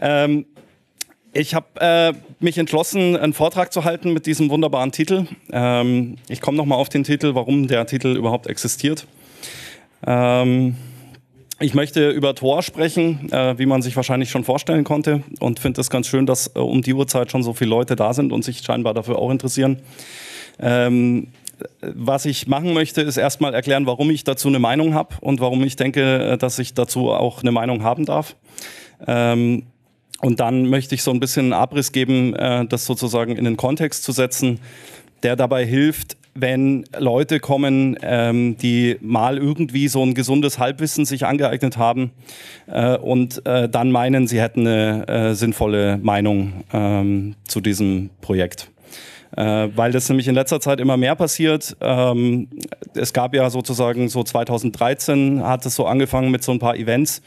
Ähm, ich habe äh, mich entschlossen, einen Vortrag zu halten mit diesem wunderbaren Titel. Ähm, ich komme nochmal auf den Titel, warum der Titel überhaupt existiert. Ähm, ich möchte über Tor sprechen, äh, wie man sich wahrscheinlich schon vorstellen konnte und finde es ganz schön, dass äh, um die Uhrzeit schon so viele Leute da sind und sich scheinbar dafür auch interessieren. Ähm, was ich machen möchte, ist erstmal erklären, warum ich dazu eine Meinung habe und warum ich denke, äh, dass ich dazu auch eine Meinung haben darf. Ähm, und dann möchte ich so ein bisschen einen Abriss geben, äh, das sozusagen in den Kontext zu setzen, der dabei hilft, wenn Leute kommen, ähm, die mal irgendwie so ein gesundes Halbwissen sich angeeignet haben äh, und äh, dann meinen, sie hätten eine äh, sinnvolle Meinung ähm, zu diesem Projekt. Äh, weil das nämlich in letzter Zeit immer mehr passiert. Ähm, es gab ja sozusagen so 2013 hat es so angefangen mit so ein paar Events,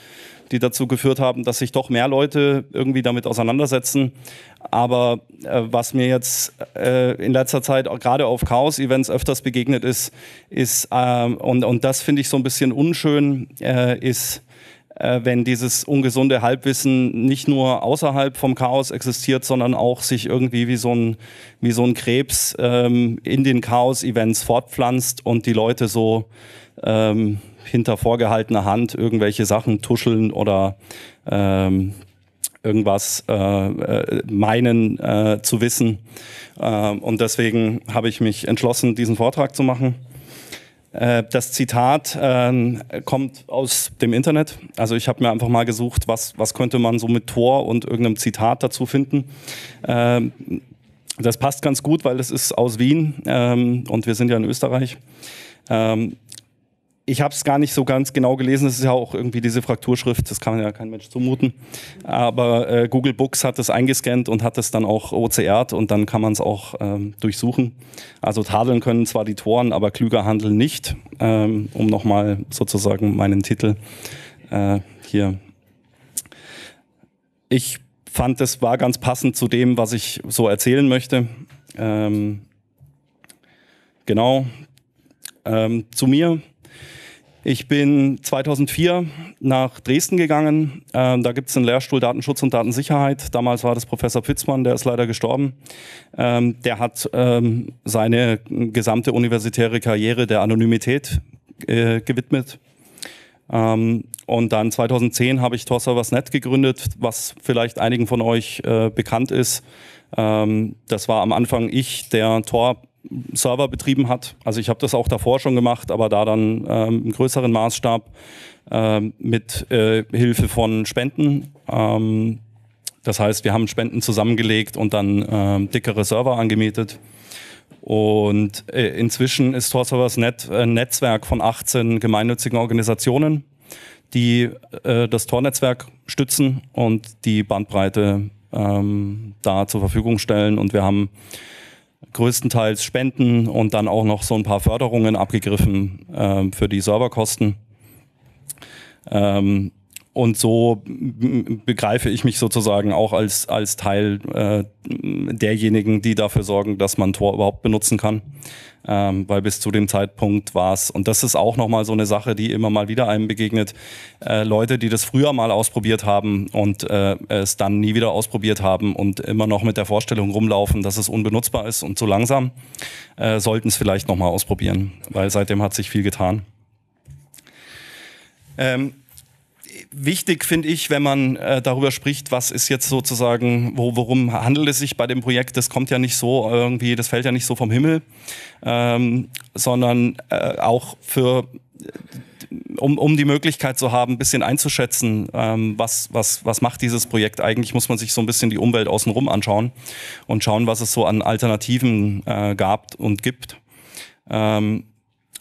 die dazu geführt haben, dass sich doch mehr Leute irgendwie damit auseinandersetzen. Aber äh, was mir jetzt äh, in letzter Zeit gerade auf Chaos-Events öfters begegnet ist, ist äh, und, und das finde ich so ein bisschen unschön, äh, ist, äh, wenn dieses ungesunde Halbwissen nicht nur außerhalb vom Chaos existiert, sondern auch sich irgendwie wie so ein, wie so ein Krebs ähm, in den Chaos-Events fortpflanzt und die Leute so ähm, hinter vorgehaltener Hand irgendwelche Sachen tuscheln oder ähm, irgendwas äh, äh meinen äh, zu wissen. Äh, und deswegen habe ich mich entschlossen, diesen Vortrag zu machen. Äh, das Zitat ähm, kommt aus dem Internet. Also ich habe mir einfach mal gesucht, was, was könnte man so mit Tor und irgendeinem Zitat dazu finden. Ähm, das passt ganz gut, weil es ist aus Wien ähm, und wir sind ja in Österreich. Ähm, ich habe es gar nicht so ganz genau gelesen. Es ist ja auch irgendwie diese Frakturschrift, das kann ja kein Mensch zumuten. Aber äh, Google Books hat es eingescannt und hat es dann auch OCRt und dann kann man es auch ähm, durchsuchen. Also tadeln können zwar die Toren, aber klüger handeln nicht, ähm, um nochmal sozusagen meinen Titel äh, hier. Ich fand, es war ganz passend zu dem, was ich so erzählen möchte. Ähm, genau. Ähm, zu mir. Ich bin 2004 nach Dresden gegangen. Ähm, da gibt es einen Lehrstuhl Datenschutz und Datensicherheit. Damals war das Professor Pfitzmann, der ist leider gestorben. Ähm, der hat ähm, seine gesamte universitäre Karriere der Anonymität äh, gewidmet. Ähm, und dann 2010 habe ich Tor Servers Net gegründet, was vielleicht einigen von euch äh, bekannt ist. Ähm, das war am Anfang ich, der Tor Server betrieben hat. Also ich habe das auch davor schon gemacht, aber da dann ähm, im größeren Maßstab ähm, mit äh, Hilfe von Spenden. Ähm, das heißt, wir haben Spenden zusammengelegt und dann ähm, dickere Server angemietet. Und äh, inzwischen ist Tor Servers Net ein äh, Netzwerk von 18 gemeinnützigen Organisationen, die äh, das Tor-Netzwerk stützen und die Bandbreite ähm, da zur Verfügung stellen. Und wir haben größtenteils Spenden und dann auch noch so ein paar Förderungen abgegriffen äh, für die Serverkosten. Ähm, und so begreife ich mich sozusagen auch als, als Teil äh, derjenigen, die dafür sorgen, dass man Tor überhaupt benutzen kann. Ähm, weil bis zu dem Zeitpunkt war es, und das ist auch nochmal so eine Sache, die immer mal wieder einem begegnet, äh, Leute, die das früher mal ausprobiert haben und äh, es dann nie wieder ausprobiert haben und immer noch mit der Vorstellung rumlaufen, dass es unbenutzbar ist und zu langsam, äh, sollten es vielleicht nochmal ausprobieren, weil seitdem hat sich viel getan. Ähm, wichtig finde ich, wenn man äh, darüber spricht, was ist jetzt sozusagen, wo, worum handelt es sich bei dem Projekt? Das kommt ja nicht so irgendwie, das fällt ja nicht so vom Himmel, ähm, sondern äh, auch für um, um die Möglichkeit zu haben, ein bisschen einzuschätzen, ähm, was, was, was macht dieses Projekt eigentlich, muss man sich so ein bisschen die Umwelt außenrum anschauen und schauen, was es so an Alternativen äh, gab und gibt. Ähm,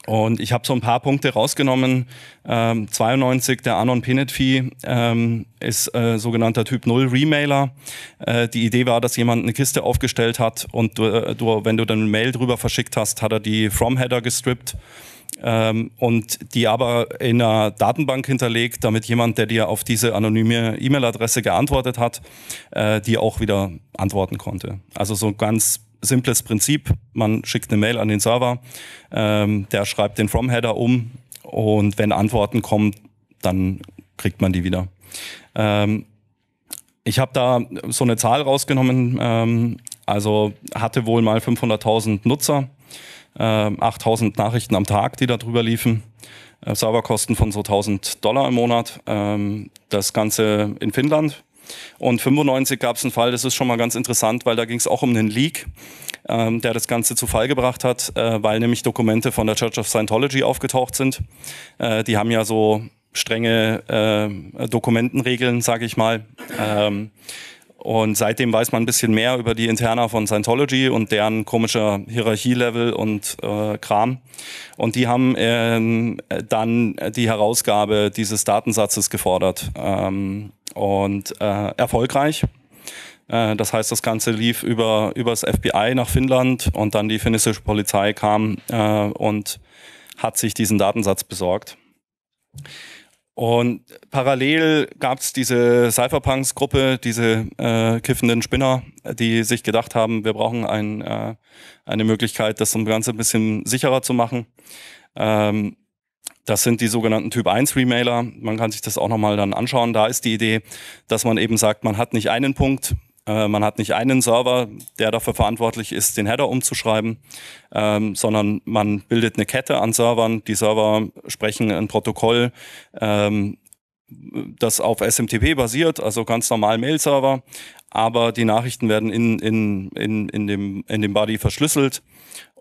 und ich habe so ein paar Punkte rausgenommen. Ähm, 92, der Anon Pinetfi ähm, ist äh, sogenannter Typ 0 Remailer. Äh, die Idee war, dass jemand eine Kiste aufgestellt hat und du, äh, du, wenn du dann eine Mail drüber verschickt hast, hat er die From-Header gestrippt ähm, und die aber in einer Datenbank hinterlegt, damit jemand, der dir auf diese anonyme E-Mail-Adresse geantwortet hat, äh, die auch wieder antworten konnte. Also so ganz simples Prinzip. Man schickt eine Mail an den Server, ähm, der schreibt den From-Header um und wenn Antworten kommen, dann kriegt man die wieder. Ähm, ich habe da so eine Zahl rausgenommen, ähm, also hatte wohl mal 500.000 Nutzer, äh, 8.000 Nachrichten am Tag, die da drüber liefen. Äh, Serverkosten von so 1000 Dollar im Monat. Ähm, das Ganze in Finnland. Und 95 gab es einen Fall, das ist schon mal ganz interessant, weil da ging es auch um einen Leak, ähm, der das Ganze zu Fall gebracht hat, äh, weil nämlich Dokumente von der Church of Scientology aufgetaucht sind. Äh, die haben ja so strenge äh, Dokumentenregeln, sage ich mal. Ähm, und seitdem weiß man ein bisschen mehr über die Interna von Scientology und deren komischer Hierarchielevel und äh, Kram. Und die haben ähm, dann die Herausgabe dieses Datensatzes gefordert. Ähm, und äh, erfolgreich. Äh, das heißt, das Ganze lief über übers FBI nach Finnland und dann die finnische Polizei kam äh, und hat sich diesen Datensatz besorgt. Und parallel gab es diese Cypherpunks-Gruppe, diese äh, kiffenden Spinner, die sich gedacht haben, wir brauchen ein, äh, eine Möglichkeit, das Ganze ein bisschen sicherer zu machen. Ähm, das sind die sogenannten Typ 1 Remailer. Man kann sich das auch nochmal dann anschauen. Da ist die Idee, dass man eben sagt, man hat nicht einen Punkt, äh, man hat nicht einen Server, der dafür verantwortlich ist, den Header umzuschreiben, ähm, sondern man bildet eine Kette an Servern. Die Server sprechen ein Protokoll, ähm, das auf SMTP basiert, also ganz normal Mail-Server, aber die Nachrichten werden in, in, in, in, dem, in dem Body verschlüsselt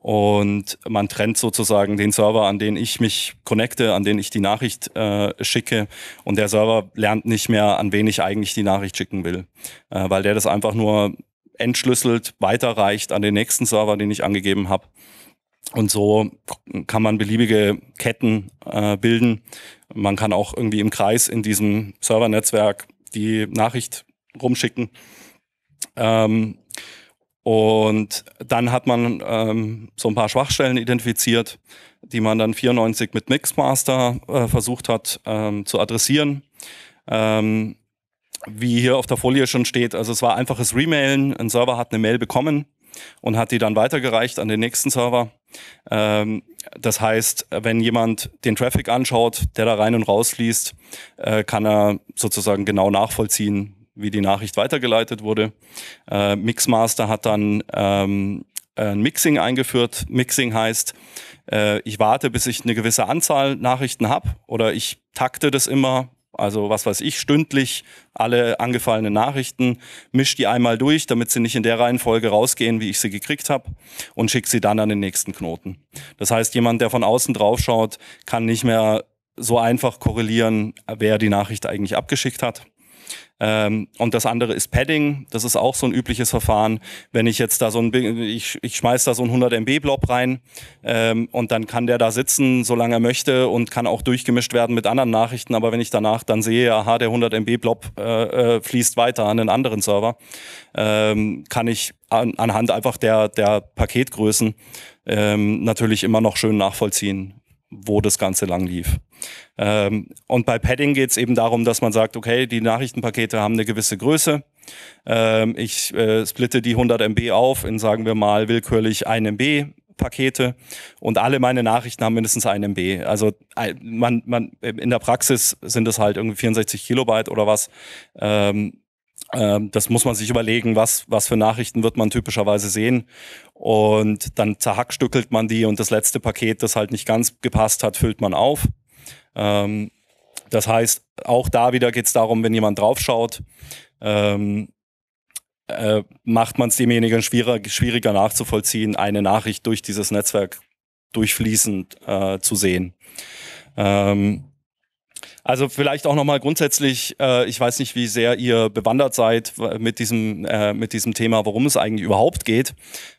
und man trennt sozusagen den Server, an den ich mich connecte, an den ich die Nachricht äh, schicke. Und der Server lernt nicht mehr, an wen ich eigentlich die Nachricht schicken will, äh, weil der das einfach nur entschlüsselt, weiterreicht an den nächsten Server, den ich angegeben habe. Und so kann man beliebige Ketten äh, bilden. Man kann auch irgendwie im Kreis in diesem Servernetzwerk die Nachricht rumschicken. Ähm, und dann hat man ähm, so ein paar Schwachstellen identifiziert, die man dann 94 mit Mixmaster äh, versucht hat ähm, zu adressieren. Ähm, wie hier auf der Folie schon steht, also es war einfaches Remailen. Ein Server hat eine Mail bekommen und hat die dann weitergereicht an den nächsten Server. Ähm, das heißt, wenn jemand den Traffic anschaut, der da rein und raus fließt, äh, kann er sozusagen genau nachvollziehen, wie die Nachricht weitergeleitet wurde. Äh, Mixmaster hat dann ähm, ein Mixing eingeführt. Mixing heißt, äh, ich warte, bis ich eine gewisse Anzahl Nachrichten habe oder ich takte das immer. Also was weiß ich, stündlich alle angefallenen Nachrichten, mische die einmal durch, damit sie nicht in der Reihenfolge rausgehen, wie ich sie gekriegt habe und schicke sie dann an den nächsten Knoten. Das heißt, jemand, der von außen drauf schaut, kann nicht mehr so einfach korrelieren, wer die Nachricht eigentlich abgeschickt hat. Ähm, und das andere ist Padding. Das ist auch so ein übliches Verfahren. Wenn ich jetzt da so ein, ich, ich schmeiß da so ein 100 MB Blob rein ähm, und dann kann der da sitzen, solange er möchte und kann auch durchgemischt werden mit anderen Nachrichten. Aber wenn ich danach dann sehe, aha, der 100 MB Blob äh, äh, fließt weiter an einen anderen Server, ähm, kann ich an, anhand einfach der, der Paketgrößen ähm, natürlich immer noch schön nachvollziehen, wo das Ganze lang lief. Ähm, und bei Padding geht es eben darum, dass man sagt, okay, die Nachrichtenpakete haben eine gewisse Größe. Ähm, ich äh, splitte die 100 MB auf in, sagen wir mal, willkürlich 1 MB. Pakete und alle meine Nachrichten haben mindestens 1 MB. Also man, man, in der Praxis sind es halt irgendwie 64 Kilobyte oder was. Ähm, ähm, das muss man sich überlegen, was, was für Nachrichten wird man typischerweise sehen. Und dann zerhackstückelt man die und das letzte Paket, das halt nicht ganz gepasst hat, füllt man auf. Ähm, das heißt, auch da wieder geht es darum, wenn jemand draufschaut, ähm, äh, macht man es demjenigen schwieriger, schwieriger nachzuvollziehen, eine Nachricht durch dieses Netzwerk durchfließend äh, zu sehen. Ähm, also vielleicht auch nochmal grundsätzlich, äh, ich weiß nicht, wie sehr ihr bewandert seid äh, mit diesem, äh, mit diesem Thema, worum es eigentlich überhaupt geht.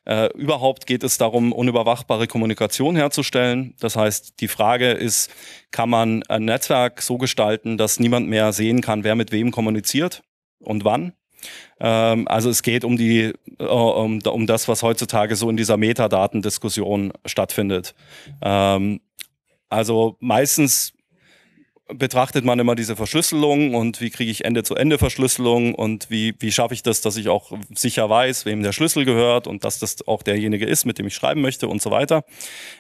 Äh, überhaupt geht es darum, unüberwachbare Kommunikation herzustellen. Das heißt, die Frage ist, kann man ein Netzwerk so gestalten, dass niemand mehr sehen kann, wer mit wem kommuniziert und wann? Ähm, also es geht um, die, äh, um, um das, was heutzutage so in dieser Metadatendiskussion stattfindet. Ähm, also meistens betrachtet man immer diese Verschlüsselung und wie kriege ich Ende-zu-Ende-Verschlüsselung und wie, wie schaffe ich das, dass ich auch sicher weiß, wem der Schlüssel gehört und dass das auch derjenige ist, mit dem ich schreiben möchte und so weiter.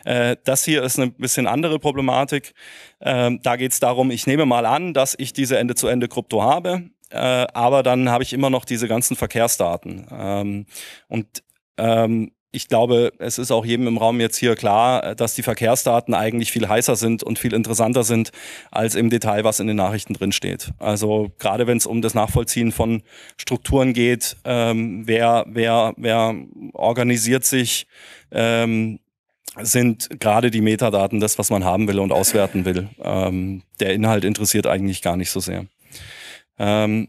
Äh, das hier ist eine bisschen andere Problematik. Ähm, da geht es darum, ich nehme mal an, dass ich diese Ende-zu-Ende-Krypto habe, äh, aber dann habe ich immer noch diese ganzen Verkehrsdaten. Ähm, und ähm, ich glaube, es ist auch jedem im Raum jetzt hier klar, dass die Verkehrsdaten eigentlich viel heißer sind und viel interessanter sind als im Detail, was in den Nachrichten drin steht. Also gerade wenn es um das Nachvollziehen von Strukturen geht, ähm, wer, wer, wer organisiert sich, ähm, sind gerade die Metadaten das, was man haben will und auswerten will. Ähm, der Inhalt interessiert eigentlich gar nicht so sehr. Ähm,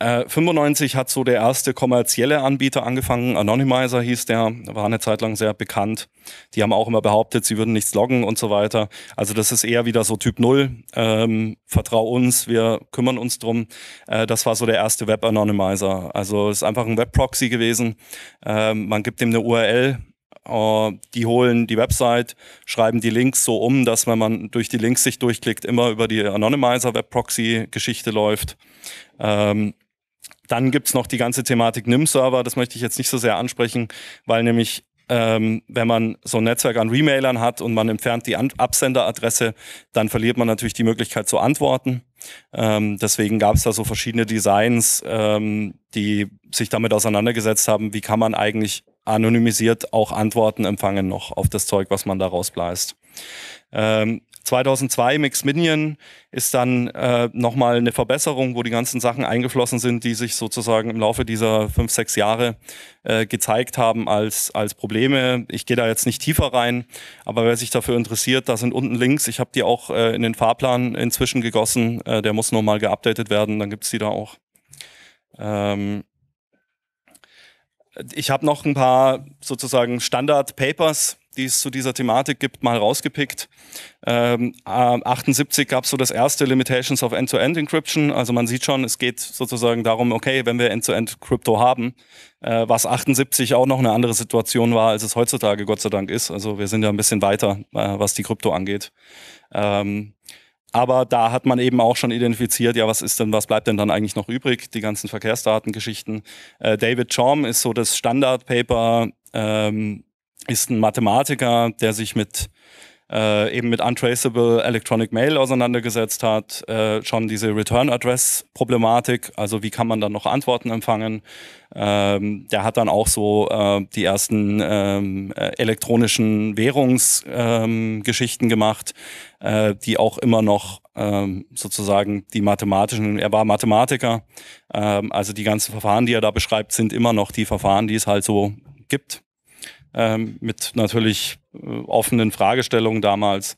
95 äh, hat so der erste kommerzielle Anbieter angefangen. Anonymizer hieß der, war eine Zeit lang sehr bekannt. Die haben auch immer behauptet, sie würden nichts loggen und so weiter. Also das ist eher wieder so Typ Null. Ähm, vertrau uns, wir kümmern uns drum. Äh, das war so der erste Web Anonymizer. Also ist einfach ein Web Proxy gewesen. Ähm, man gibt dem eine URL, äh, die holen die Website, schreiben die Links so um, dass wenn man durch die Links sich durchklickt, immer über die Anonymizer Web Proxy Geschichte läuft. Ähm, dann gibt's noch die ganze Thematik NIM-Server, das möchte ich jetzt nicht so sehr ansprechen, weil nämlich ähm, wenn man so ein Netzwerk an Remailern hat und man entfernt die Absenderadresse, dann verliert man natürlich die Möglichkeit zu antworten. Ähm, deswegen gab es da so verschiedene Designs, ähm, die sich damit auseinandergesetzt haben, wie kann man eigentlich anonymisiert auch Antworten empfangen noch auf das Zeug, was man da rausbleist. Ähm, 2002 Mix Minion ist dann äh, nochmal eine Verbesserung, wo die ganzen Sachen eingeflossen sind, die sich sozusagen im Laufe dieser fünf, sechs Jahre äh, gezeigt haben als, als Probleme. Ich gehe da jetzt nicht tiefer rein, aber wer sich dafür interessiert, da sind unten Links. Ich habe die auch äh, in den Fahrplan inzwischen gegossen. Äh, der muss nochmal geupdatet werden, dann gibt's die da auch. Ähm ich habe noch ein paar sozusagen Standard-Papers die es zu dieser Thematik gibt, mal rausgepickt. Ähm, 78 gab es so das erste Limitations of End-to-End -End Encryption. Also man sieht schon, es geht sozusagen darum, okay, wenn wir End-to-End-Krypto haben, äh, was 78 auch noch eine andere Situation war, als es heutzutage Gott sei Dank ist. Also wir sind ja ein bisschen weiter, äh, was die Krypto angeht. Ähm, aber da hat man eben auch schon identifiziert, ja, was ist denn, was bleibt denn dann eigentlich noch übrig? Die ganzen Verkehrsdatengeschichten. Äh, David Chom ist so das Standardpaper ähm, ist ein Mathematiker, der sich mit äh, eben mit Untraceable Electronic Mail auseinandergesetzt hat, äh, schon diese Return Address Problematik, also wie kann man dann noch Antworten empfangen. Ähm, der hat dann auch so äh, die ersten ähm, äh, elektronischen Währungsgeschichten ähm, gemacht, äh, die auch immer noch ähm, sozusagen die mathematischen, er war Mathematiker, ähm, also die ganzen Verfahren, die er da beschreibt, sind immer noch die Verfahren, die es halt so gibt ähm, mit natürlich äh, offenen Fragestellungen damals.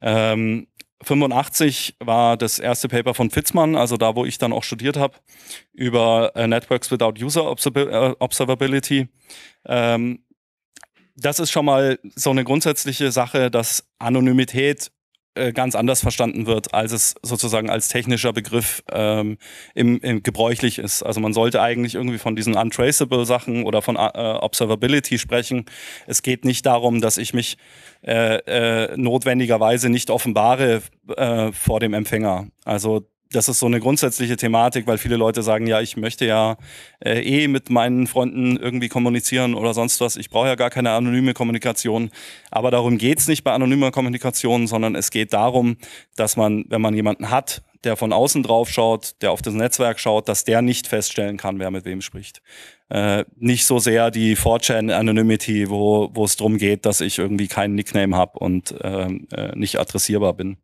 Ähm, 85 war das erste Paper von Fitzmann, also da, wo ich dann auch studiert habe, über äh, Networks Without User äh, Observability. Ähm, das ist schon mal so eine grundsätzliche Sache, dass Anonymität äh, ganz anders verstanden wird, als es sozusagen als technischer Begriff ähm, im, im gebräuchlich ist. Also man sollte eigentlich irgendwie von diesen untraceable Sachen oder von äh, Observability sprechen. Es geht nicht darum, dass ich mich äh, äh, notwendigerweise nicht offenbare äh, vor dem Empfänger. Also das ist so eine grundsätzliche Thematik, weil viele Leute sagen, ja, ich möchte ja äh, eh mit meinen Freunden irgendwie kommunizieren oder sonst was. Ich brauche ja gar keine anonyme Kommunikation. Aber darum geht's nicht bei anonymer Kommunikation, sondern es geht darum, dass man, wenn man jemanden hat, der von außen drauf schaut, der auf das Netzwerk schaut, dass der nicht feststellen kann, wer mit wem spricht. Äh, nicht so sehr die 4chan Anonymity, wo wo es darum geht, dass ich irgendwie keinen Nickname habe und ähm, äh, nicht adressierbar bin.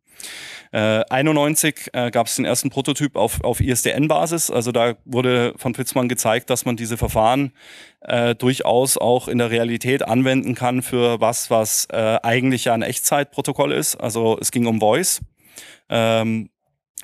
Äh, 91 äh, gab es den ersten Prototyp auf, auf ISDN-Basis. Also da wurde von Fitzmann gezeigt, dass man diese Verfahren äh, durchaus auch in der Realität anwenden kann für was, was äh, eigentlich ja ein Echtzeitprotokoll ist. Also es ging um Voice. Ähm,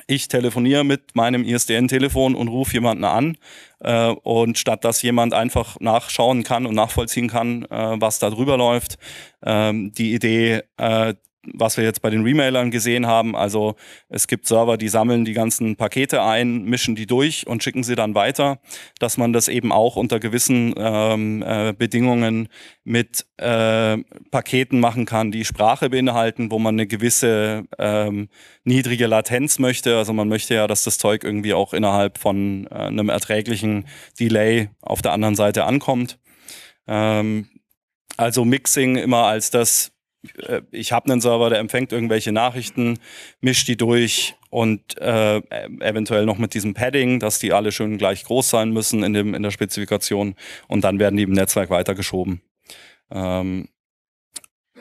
ich telefoniere mit meinem ISDN-Telefon und rufe jemanden an. Äh, und statt dass jemand einfach nachschauen kann und nachvollziehen kann, äh, was da drüber läuft, ähm, die Idee, äh, was wir jetzt bei den Remailern gesehen haben. Also es gibt Server, die sammeln die ganzen Pakete ein, mischen die durch und schicken sie dann weiter, dass man das eben auch unter gewissen ähm, äh, Bedingungen mit äh, Paketen machen kann, die Sprache beinhalten, wo man eine gewisse ähm, niedrige Latenz möchte. Also man möchte ja, dass das Zeug irgendwie auch innerhalb von äh, einem erträglichen Delay auf der anderen Seite ankommt. Ähm, also Mixing immer als das, äh, ich habe einen Server, der empfängt irgendwelche Nachrichten, mischt die durch und äh, e-, eventuell noch mit diesem Padding, dass die alle schön gleich groß sein müssen in, dem, in der Spezifikation und dann werden die im Netzwerk weitergeschoben. Ähm,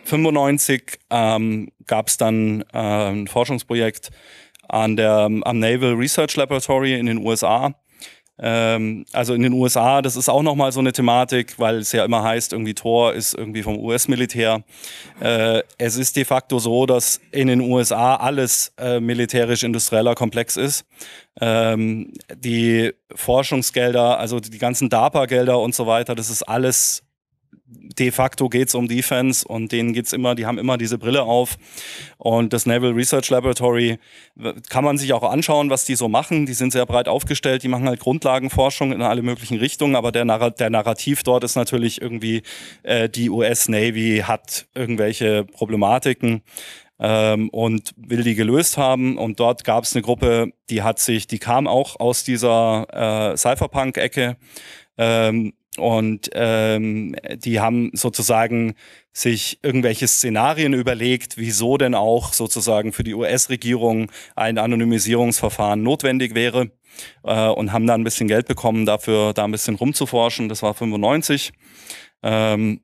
95 ähm, gab es dann äh, ein Forschungsprojekt an der, am Naval Research Laboratory in den USA, ähm, also in den USA, das ist auch nochmal so eine Thematik, weil es ja immer heißt, irgendwie Tor ist irgendwie vom US-Militär. Äh, es ist de facto so, dass in den USA alles äh, militärisch-industrieller Komplex ist. Ähm, die Forschungsgelder, also die ganzen DARPA-Gelder und so weiter, das ist alles de facto geht es um Defense und denen geht es immer, die haben immer diese Brille auf. Und das Naval Research Laboratory kann man sich auch anschauen, was die so machen. Die sind sehr breit aufgestellt, die machen halt Grundlagenforschung in alle möglichen Richtungen, aber der, Narr der Narrativ dort ist natürlich irgendwie, äh, die US Navy hat irgendwelche Problematiken ähm, und will die gelöst haben. Und dort gab es eine Gruppe, die hat sich, die kam auch aus dieser äh, Cypherpunk-Ecke. Ähm, und ähm, die haben sozusagen sich irgendwelche Szenarien überlegt, wieso denn auch sozusagen für die US-Regierung ein Anonymisierungsverfahren notwendig wäre äh, und haben da ein bisschen Geld bekommen, dafür da ein bisschen rumzuforschen. Das war 95. Ähm,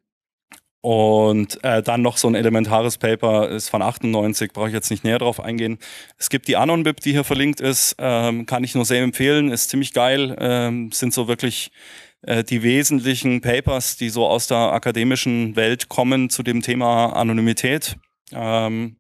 und äh, dann noch so ein elementares Paper ist von 98, brauche ich jetzt nicht näher drauf eingehen. Es gibt die Anon-Bib, die hier verlinkt ist, ähm, kann ich nur sehr empfehlen, ist ziemlich geil, ähm, sind so wirklich äh, die wesentlichen Papers, die so aus der akademischen Welt kommen zu dem Thema Anonymität. Ähm,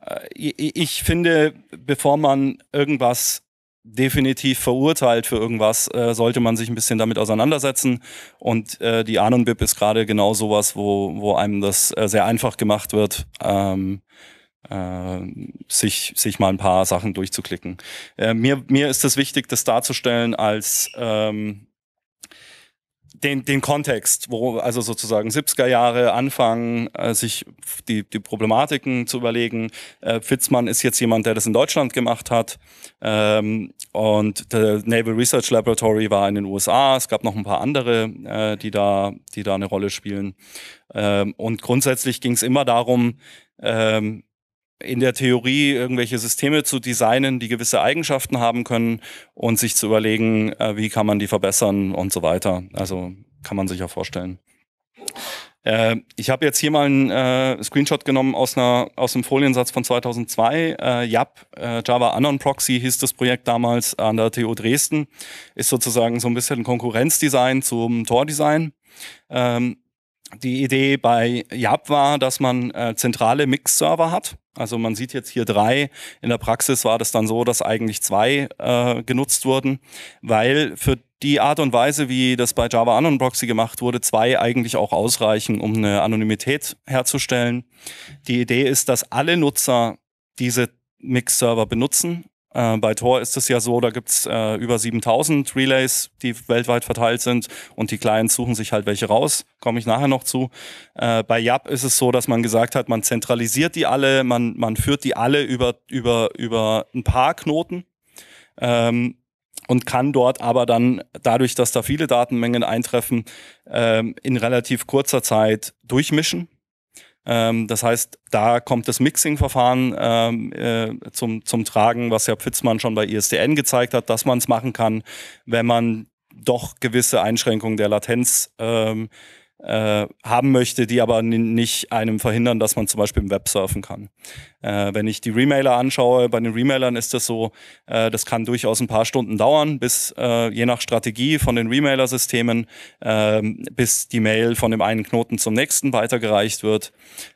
äh, ich finde, bevor man irgendwas definitiv verurteilt für irgendwas, äh, sollte man sich ein bisschen damit auseinandersetzen. Und äh, die Anon-Bib ist gerade genau sowas, wo, wo einem das äh, sehr einfach gemacht wird. Ähm, äh, sich, sich mal ein paar Sachen durchzuklicken. Äh, mir, mir ist es wichtig, das darzustellen als ähm, den, den Kontext, wo also sozusagen 70er Jahre anfangen, äh, sich die, die Problematiken zu überlegen. Äh, Fitzmann ist jetzt jemand, der das in Deutschland gemacht hat. Ähm, und der Naval Research Laboratory war in den USA. Es gab noch ein paar andere, äh, die, da, die da eine Rolle spielen. Ähm, und grundsätzlich ging es immer darum, ähm, in der Theorie irgendwelche Systeme zu designen, die gewisse Eigenschaften haben können und sich zu überlegen, äh, wie kann man die verbessern und so weiter. Also kann man sich ja vorstellen. Äh, ich habe jetzt hier mal einen äh, Screenshot genommen aus, einer, aus einem Foliensatz von 2002. Äh, JAP, äh, Java Anon Proxy hieß das Projekt damals an der TU Dresden. Ist sozusagen so ein bisschen Konkurrenzdesign zum Tor-Design. Ähm, die Idee bei Yap war, dass man äh, zentrale Mix-Server hat. Also man sieht jetzt hier drei. In der Praxis war das dann so, dass eigentlich zwei äh, genutzt wurden, weil für die Art und Weise, wie das bei Java Anon Proxy gemacht wurde, zwei eigentlich auch ausreichen, um eine Anonymität herzustellen. Die Idee ist, dass alle Nutzer diese Mix-Server benutzen äh, bei Tor ist es ja so, da gibt's äh, über 7000 Relays, die weltweit verteilt sind und die Clients suchen sich halt welche raus, komme ich nachher noch zu. Äh, bei Yap ist es so, dass man gesagt hat, man zentralisiert die alle, man, man führt die alle über, über, über ein paar Knoten. Ähm, und kann dort aber dann dadurch, dass da viele Datenmengen eintreffen, ähm, in relativ kurzer Zeit durchmischen ähm, das heißt, da kommt das Mixing-Verfahren ähm, äh, zum, zum Tragen, was Herr Pfitzmann schon bei ISDN gezeigt hat, dass man es machen kann, wenn man doch gewisse Einschränkungen der Latenz ähm, äh, haben möchte, die aber nicht einem verhindern, dass man zum Beispiel im Web surfen kann. Äh, wenn ich die Remailer anschaue, bei den Remailern ist das so, äh, das kann durchaus ein paar Stunden dauern, bis äh, je nach Strategie von den Remailer-Systemen, ähm, bis die Mail von dem einen Knoten zum nächsten weitergereicht wird.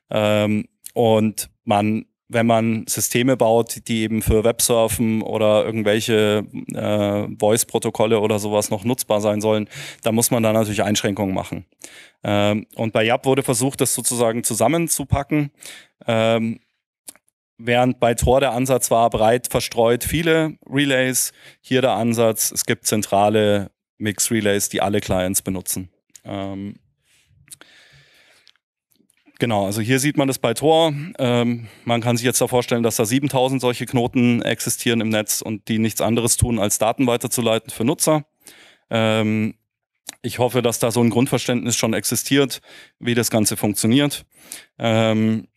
Ähm, und man wenn man Systeme baut, die eben für Websurfen oder irgendwelche äh, Voice-Protokolle oder sowas noch nutzbar sein sollen, da muss man da natürlich Einschränkungen machen. Ähm, und bei Yap wurde versucht, das sozusagen zusammenzupacken. Ähm, während bei Tor der Ansatz war breit verstreut viele Relays, hier der Ansatz, es gibt zentrale Mix-Relays, die alle Clients benutzen. Ähm, Genau, also hier sieht man das bei Tor. Ähm, man kann sich jetzt da vorstellen, dass da 7000 solche Knoten existieren im Netz und die nichts anderes tun, als Daten weiterzuleiten für Nutzer. Ähm, ich hoffe, dass da so ein Grundverständnis schon existiert, wie das Ganze funktioniert. Ähm,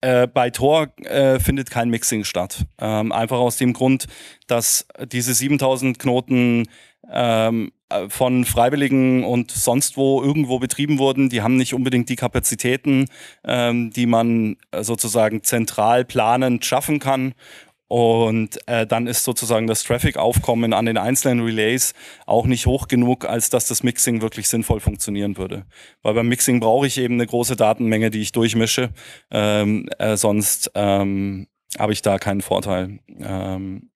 äh, bei Tor äh, findet kein Mixing statt. Ähm, einfach aus dem Grund, dass diese 7000 Knoten ähm, äh, von Freiwilligen und sonst wo irgendwo betrieben wurden. Die haben nicht unbedingt die Kapazitäten, ähm, die man äh, sozusagen zentral planend schaffen kann. Und äh, dann ist sozusagen das Traffic-Aufkommen an den einzelnen Relays auch nicht hoch genug, als dass das Mixing wirklich sinnvoll funktionieren würde. Weil beim Mixing brauche ich eben eine große Datenmenge, die ich durchmische. Ähm, äh, sonst ähm, habe ich da keinen Vorteil. Ähm,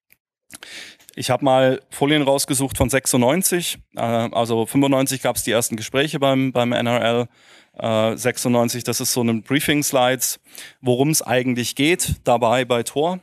ich habe mal Folien rausgesucht von 96. Äh, also 95 gab es die ersten Gespräche beim, beim NRL. Äh, 96, das ist so ein Briefing-Slides, worum es eigentlich geht dabei bei Tor.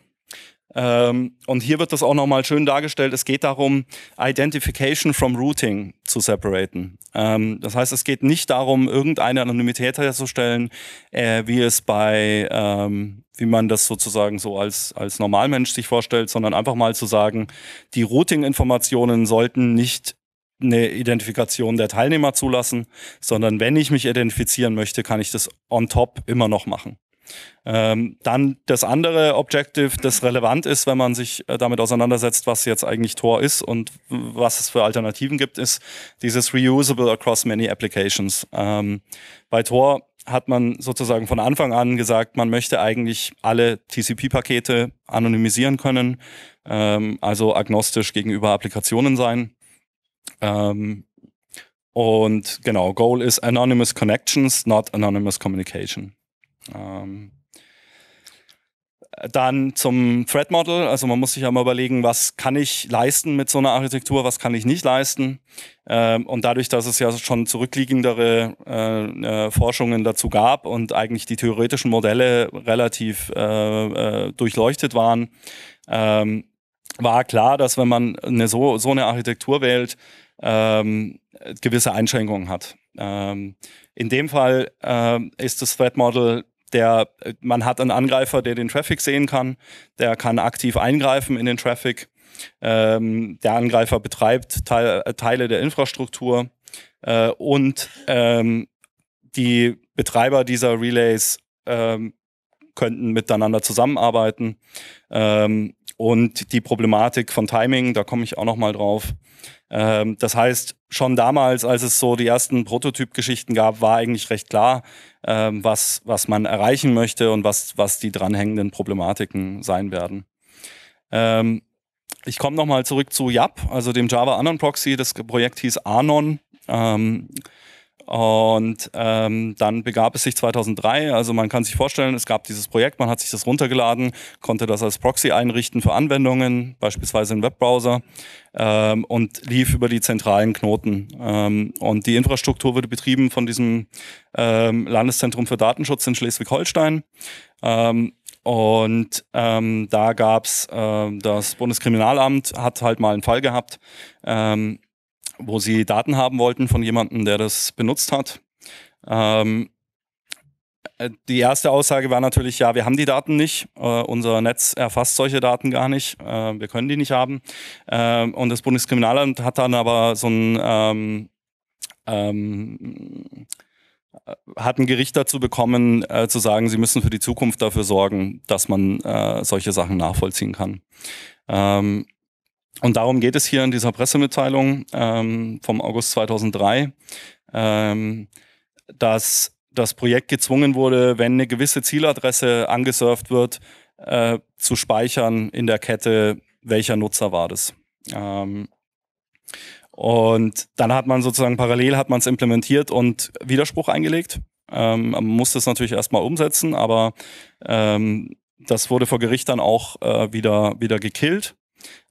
Ähm, und hier wird das auch nochmal schön dargestellt. Es geht darum, Identification from Routing zu separaten. Ähm, das heißt, es geht nicht darum, irgendeine Anonymität herzustellen, äh, wie es bei, ähm, wie man das sozusagen so als, als Normalmensch sich vorstellt, sondern einfach mal zu sagen, die Routing-Informationen sollten nicht eine Identifikation der Teilnehmer zulassen, sondern wenn ich mich identifizieren möchte, kann ich das on top immer noch machen. Ähm, dann das andere Objective, das relevant ist, wenn man sich äh, damit auseinandersetzt, was jetzt eigentlich Tor ist und was es für Alternativen gibt, ist dieses Reusable across many applications. Ähm, bei Tor hat man sozusagen von Anfang an gesagt, man möchte eigentlich alle TCP-Pakete anonymisieren können, ähm, also agnostisch gegenüber Applikationen sein. Ähm, und genau, Goal ist Anonymous Connections, not Anonymous Communication. Ähm, dann zum Threat Model. Also man muss sich ja mal überlegen, was kann ich leisten mit so einer Architektur, was kann ich nicht leisten. Ähm, und dadurch, dass es ja schon zurückliegendere äh, äh, Forschungen dazu gab und eigentlich die theoretischen Modelle relativ äh, durchleuchtet waren, ähm, war klar, dass wenn man eine so, so eine Architektur wählt, ähm, gewisse Einschränkungen hat. in dem Fall ist das Threat Model der, äh, man hat einen Angreifer, der den Traffic sehen kann, der kann aktiv eingreifen in den Traffic. Ähm, der Angreifer betreibt Teil, äh, Teile der Infrastruktur äh, und ähm, die Betreiber dieser Relays ähm, könnten miteinander zusammenarbeiten. Ähm, und die Problematik von Timing, da komme ich auch nochmal drauf. Ähm, das heißt, schon damals, als es so die ersten Prototyp-Geschichten gab, war eigentlich recht klar, ähm, was, was man erreichen möchte und was, was die dranhängenden Problematiken sein werden. Ähm, ich komme nochmal zurück zu YAP, also dem Java Anon Proxy. Das Projekt hieß Anon. Ähm, und ähm, dann begab es sich 2003, also man kann sich vorstellen, es gab dieses Projekt, man hat sich das runtergeladen, konnte das als Proxy einrichten für Anwendungen, beispielsweise im Webbrowser ähm, und lief über die zentralen Knoten. Ähm, und die Infrastruktur wurde betrieben von diesem ähm, Landeszentrum für Datenschutz in Schleswig-Holstein. Ähm, und ähm, da gab's ähm, das Bundeskriminalamt hat halt mal einen Fall gehabt ähm, wo sie Daten haben wollten von jemandem, der das benutzt hat. Ähm, äh, die erste Aussage war natürlich, ja, wir haben die Daten nicht. Uh, unser Netz erfasst solche Daten gar nicht. Uh, wir können die nicht haben. Uh, und das Bundeskriminalamt hat dann aber so ein, ähm, ähm, hat ein Gericht dazu bekommen, äh, zu sagen, sie müssen für die Zukunft dafür sorgen, dass man äh, solche Sachen nachvollziehen kann. Ähm, und darum geht es hier in dieser Pressemitteilung ähm, vom August 2003, ähm, dass das Projekt gezwungen wurde, wenn eine gewisse Zieladresse angesurft wird, äh, zu speichern in der Kette, welcher Nutzer war das. Ähm, und dann hat man sozusagen parallel hat man es implementiert und Widerspruch eingelegt. Ähm, man musste es natürlich erstmal umsetzen, aber ähm, das wurde vor Gericht dann auch äh, wieder, wieder gekillt.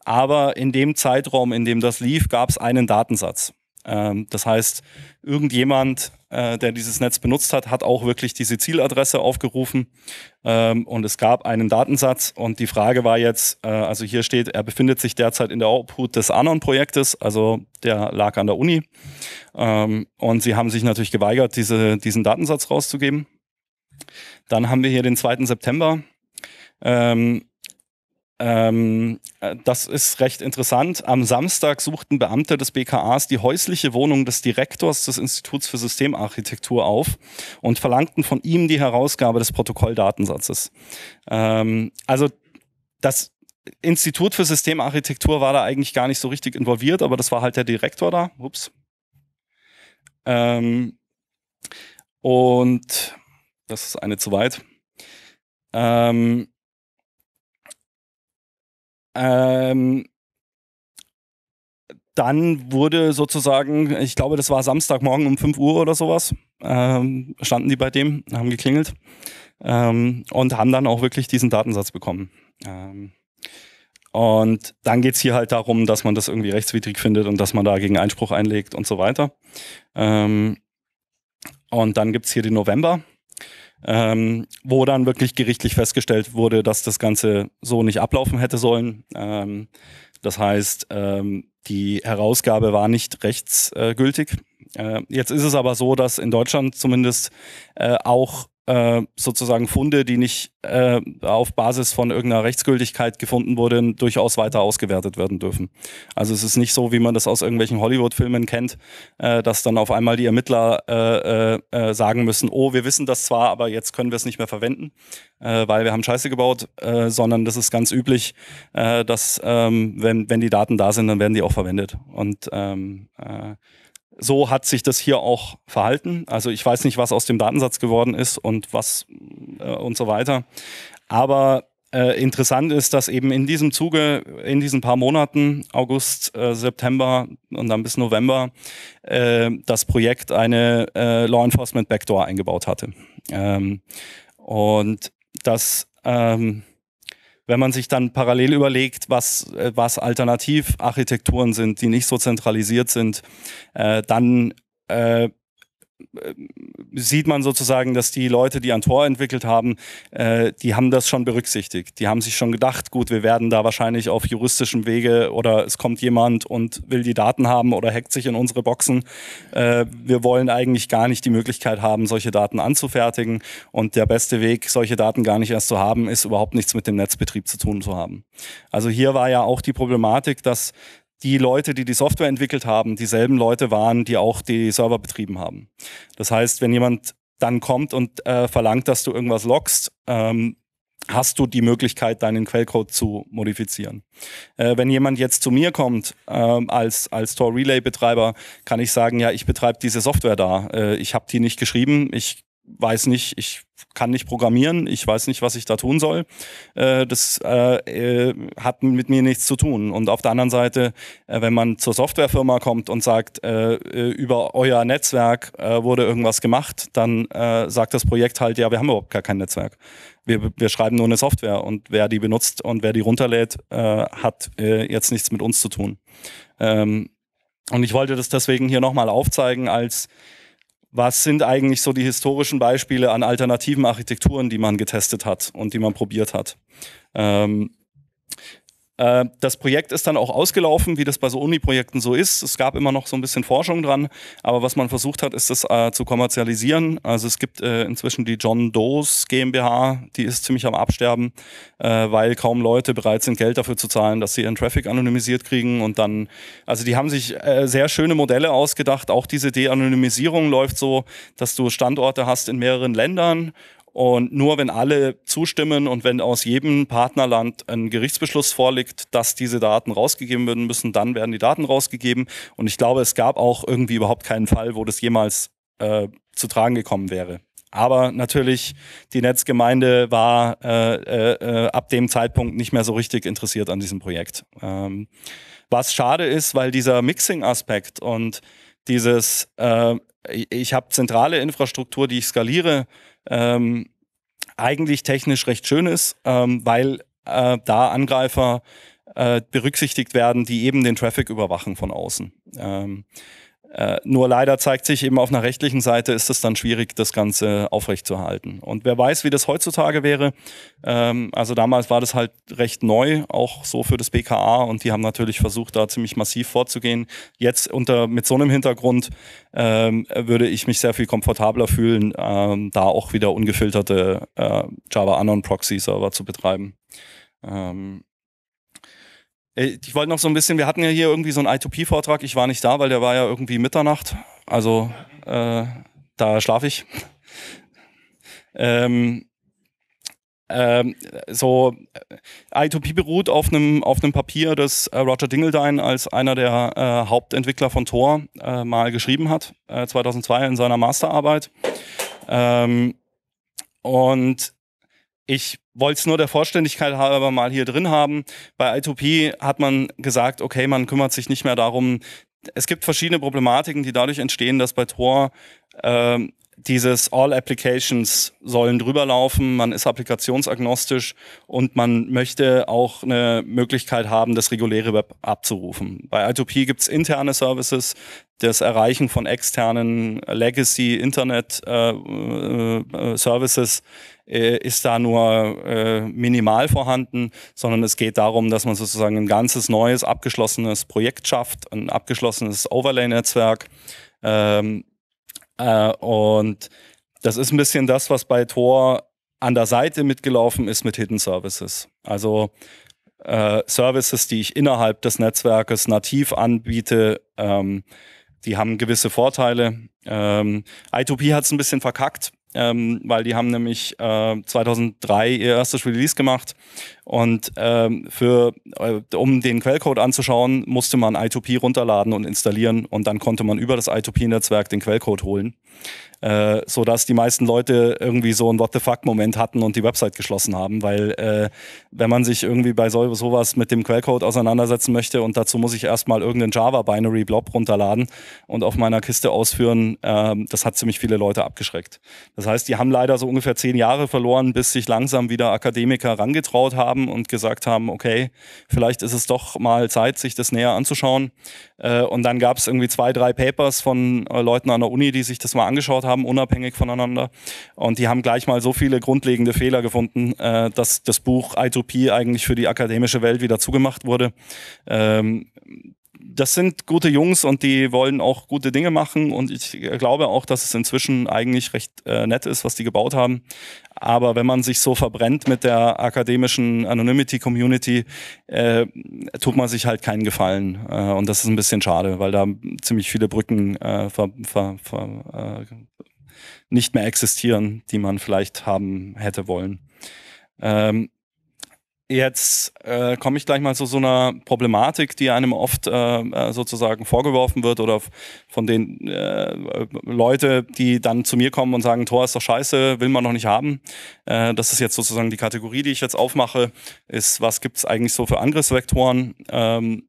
Aber in dem Zeitraum, in dem das lief, gab es einen Datensatz. Ähm, das heißt, irgendjemand, äh, der dieses Netz benutzt hat, hat auch wirklich diese Zieladresse aufgerufen ähm, und es gab einen Datensatz und die Frage war jetzt, äh, also hier steht, er befindet sich derzeit in der Obhut des Anon-Projektes, also der lag an der Uni ähm, und sie haben sich natürlich geweigert, diese, diesen Datensatz rauszugeben. Dann haben wir hier den 2. September. Ähm, ähm, äh, das ist recht interessant. Am Samstag suchten Beamte des BKAs die häusliche Wohnung des Direktors des Instituts für Systemarchitektur auf und verlangten von ihm die Herausgabe des Protokolldatensatzes. Ähm, also das Institut für Systemarchitektur war da eigentlich gar nicht so richtig involviert, aber das war halt der Direktor da. Ups. Ähm, und das ist eine zu weit. Ähm, ähm, dann wurde sozusagen, ich glaube, das war Samstagmorgen um 5 Uhr oder sowas, ähm, standen die bei dem, haben geklingelt ähm, und haben dann auch wirklich diesen Datensatz bekommen. Ähm, und dann geht es hier halt darum, dass man das irgendwie rechtswidrig findet und dass man dagegen Einspruch einlegt und so weiter. Ähm, und dann gibt es hier den November ähm, wo dann wirklich gerichtlich festgestellt wurde, dass das Ganze so nicht ablaufen hätte sollen. Ähm, das heißt, ähm, die Herausgabe war nicht rechtsgültig. Äh, jetzt ist es aber so, dass in Deutschland zumindest äh, auch äh, sozusagen Funde, die nicht äh, auf Basis von irgendeiner Rechtsgültigkeit gefunden wurden, durchaus weiter ausgewertet werden dürfen. Also es ist nicht so, wie man das aus irgendwelchen Hollywood-Filmen kennt, äh, dass dann auf einmal die Ermittler äh, äh, sagen müssen, oh, wir wissen das zwar, aber jetzt können wir es nicht mehr verwenden, weil wir haben Scheiße gebaut, sondern das ist ganz üblich, dass ähm, wenn, wenn die Daten da sind, dann werden die auch verwendet. Und ähm, so hat sich das hier auch verhalten. Also ich weiß nicht, was aus dem Datensatz geworden ist und was äh, und so weiter. Aber äh, interessant ist, dass eben in diesem Zuge, in diesen paar Monaten, August, äh, September und dann bis November, äh, das Projekt eine äh, Law Enforcement Backdoor eingebaut hatte. Ähm, und das ähm, wenn man sich dann parallel überlegt, was, äh, was Alternativarchitekturen sind, die nicht so zentralisiert sind, äh, dann äh, äh, sieht man sozusagen, dass die Leute, die ein Tor entwickelt haben, äh, die haben das schon berücksichtigt. Die haben sich schon gedacht, gut, wir werden da wahrscheinlich auf juristischem Wege oder es kommt jemand und will die Daten haben oder hackt sich in unsere Boxen. Äh, wir wollen eigentlich gar nicht die Möglichkeit haben, solche Daten anzufertigen. Und der beste Weg, solche Daten gar nicht erst zu haben, ist überhaupt nichts mit dem Netzbetrieb zu tun zu haben. Also hier war ja auch die Problematik, dass die Leute, die die Software entwickelt haben, dieselben Leute waren, die auch die Server betrieben haben. Das heißt, wenn jemand dann kommt und äh, verlangt, dass du irgendwas lockst, ähm, hast du die Möglichkeit, deinen Quellcode zu modifizieren. Äh, wenn jemand jetzt zu mir kommt äh, als, als Tor-Relay-Betreiber, kann ich sagen, ja, ich betreibe diese Software da. Äh, ich habe die nicht geschrieben, ich weiß nicht, ich kann nicht programmieren, ich weiß nicht, was ich da tun soll. Äh, das äh, äh, hat mit mir nichts zu tun. Und auf der anderen Seite, äh, wenn man zur Softwarefirma kommt und sagt, äh, äh, über euer Netzwerk wurde irgendwas gemacht, dann sagt das Projekt halt, ja, wir haben überhaupt gar kein Netzwerk. Wir, wir schreiben nur eine Software und wer die benutzt und wer die runterlädt, hat jetzt nichts mit uns zu tun. Ähm, und ich wollte das deswegen hier nochmal aufzeigen als was sind eigentlich so die historischen Beispiele an alternativen Architekturen, die man getestet hat und die man probiert hat. Ähm, äh, das Projekt ist dann auch ausgelaufen, wie das bei so Uni-Projekten so ist. Es gab immer noch so ein bisschen Forschung dran, aber was man versucht hat, ist das äh, zu kommerzialisieren. Also es gibt äh, inzwischen die John Doe's GmbH, die ist ziemlich am Absterben, äh, weil kaum Leute bereit sind, Geld dafür zu zahlen, dass sie ihren Traffic anonymisiert kriegen. Und dann, also die haben sich äh, sehr schöne Modelle ausgedacht. Auch diese De-Anonymisierung läuft so, dass du Standorte hast in mehreren Ländern und nur wenn alle zustimmen und wenn aus jedem Partnerland ein Gerichtsbeschluss vorliegt, dass diese Daten rausgegeben werden müssen, dann werden die Daten rausgegeben. Und ich glaube, es gab auch irgendwie überhaupt keinen Fall, wo das jemals äh, zu tragen gekommen wäre. Aber natürlich, die Netzgemeinde war äh, äh, ab dem Zeitpunkt nicht mehr so richtig interessiert an diesem Projekt. Ähm, was schade ist, weil dieser Mixing-Aspekt und dieses, äh, ich habe zentrale Infrastruktur, die ich skaliere, ähm, eigentlich technisch recht schön ist, ähm, weil äh, da Angreifer äh, berücksichtigt werden, die eben den Traffic überwachen von außen. Ähm, äh, nur leider zeigt sich eben auf einer rechtlichen Seite ist es dann schwierig, das Ganze aufrechtzuerhalten. Und wer weiß, wie das heutzutage wäre. Ähm, also damals war das halt recht neu, auch so für das BKA und die haben natürlich versucht, da ziemlich massiv vorzugehen. Jetzt unter mit so einem Hintergrund ähm, würde ich mich sehr viel komfortabler fühlen, ähm, da auch wieder ungefilterte äh, Java Anon Proxy Server zu betreiben. Ähm, äh, ich wollte noch so ein bisschen, wir hatten ja hier irgendwie so einen I2P-Vortrag, ich war nicht da, weil der war ja irgendwie Mitternacht. Also äh, da schlafe ich. ähm, ähm, so äh, I2P beruht auf einem auf Papier, das äh, Roger Dingeldine als einer der äh, Hauptentwickler von Tor äh, mal geschrieben hat, äh, 2002 in seiner Masterarbeit. Ähm, und ich wollte es nur der Vollständigkeit halber mal hier drin haben. Bei I2P hat man gesagt, okay, man kümmert sich nicht mehr darum. Es gibt verschiedene Problematiken, die dadurch entstehen, dass bei Tor äh, dieses All Applications sollen drüber laufen, man ist applikationsagnostisch und man möchte auch eine Möglichkeit haben, das reguläre Web abzurufen. Bei I2P gibt es interne Services, das Erreichen von externen Legacy Internet äh, äh, äh, Services äh, ist da nur äh, minimal vorhanden, sondern es geht darum, dass man sozusagen ein ganzes neues, abgeschlossenes Projekt schafft, ein abgeschlossenes Overlay-Netzwerk. Ähm, äh, und das ist ein bisschen das, was bei Tor an der Seite mitgelaufen ist mit Hidden Services. Also äh, Services, die ich innerhalb des Netzwerkes nativ anbiete, ähm, die haben gewisse Vorteile. Ähm, I2P hat es ein bisschen verkackt ähm, weil die haben nämlich äh, 2003 ihr erstes Release gemacht und ähm, für, äh, um den Quellcode anzuschauen, musste man I2P runterladen und installieren und dann konnte man über das I2P-Netzwerk den Quellcode holen. Äh, so dass die meisten Leute irgendwie so einen What the fuck-Moment hatten und die Website geschlossen haben, weil äh, wenn man sich irgendwie bei so, sowas mit dem Quellcode auseinandersetzen möchte und dazu muss ich erstmal irgendeinen Java-Binary-Blob runterladen und auf meiner Kiste ausführen, äh, das hat ziemlich viele Leute abgeschreckt. Das heißt, die haben leider so ungefähr zehn Jahre verloren, bis sich langsam wieder Akademiker rangetraut haben und gesagt haben, okay, vielleicht ist es doch mal Zeit, sich das näher anzuschauen. Äh, und dann gab es irgendwie zwei, drei Papers von äh, Leuten an der Uni, die sich das mal angeschaut haben haben, unabhängig voneinander. Und die haben gleich mal so viele grundlegende Fehler gefunden, äh, dass das Buch I2P eigentlich für die akademische Welt wieder zugemacht wurde. Ähm, das sind gute Jungs und die wollen auch gute Dinge machen und ich glaube auch, dass es inzwischen eigentlich recht äh, nett ist, was die gebaut haben. Aber wenn man sich so verbrennt mit der akademischen Anonymity-Community, äh, tut man sich halt keinen Gefallen. Äh, und das ist ein bisschen schade, weil da ziemlich viele Brücken äh, ver, ver, ver, äh, nicht mehr existieren, die man vielleicht haben hätte wollen. Ähm, Jetzt äh, komme ich gleich mal zu so einer Problematik, die einem oft äh, äh sozusagen vorgeworfen wird oder von den äh, Leute, die dann zu mir kommen und sagen, Tor ist doch scheiße, will man noch nicht haben. Äh, das ist jetzt sozusagen die Kategorie, die ich jetzt aufmache, ist, was gibt es eigentlich so für Angriffsvektoren? Ähm,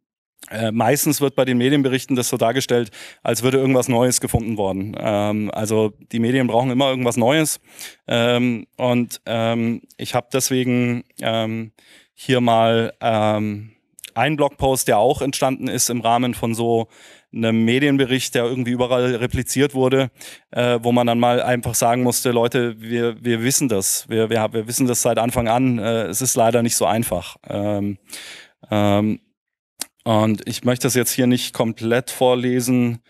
äh, meistens wird bei den Medienberichten das so dargestellt, als würde irgendwas Neues gefunden worden. Ähm, also die Medien brauchen immer irgendwas Neues. Ähm, und ähm, ich habe deswegen ähm, hier mal ähm, einen Blogpost, der auch entstanden ist im Rahmen von so einem Medienbericht, der irgendwie überall repliziert wurde, äh, wo man dann mal einfach sagen musste, Leute, wir, wir wissen das. Wir, wir, wir wissen das seit Anfang an. Äh, es ist leider nicht so einfach. Ähm, ähm, und ich möchte das jetzt hier nicht komplett vorlesen.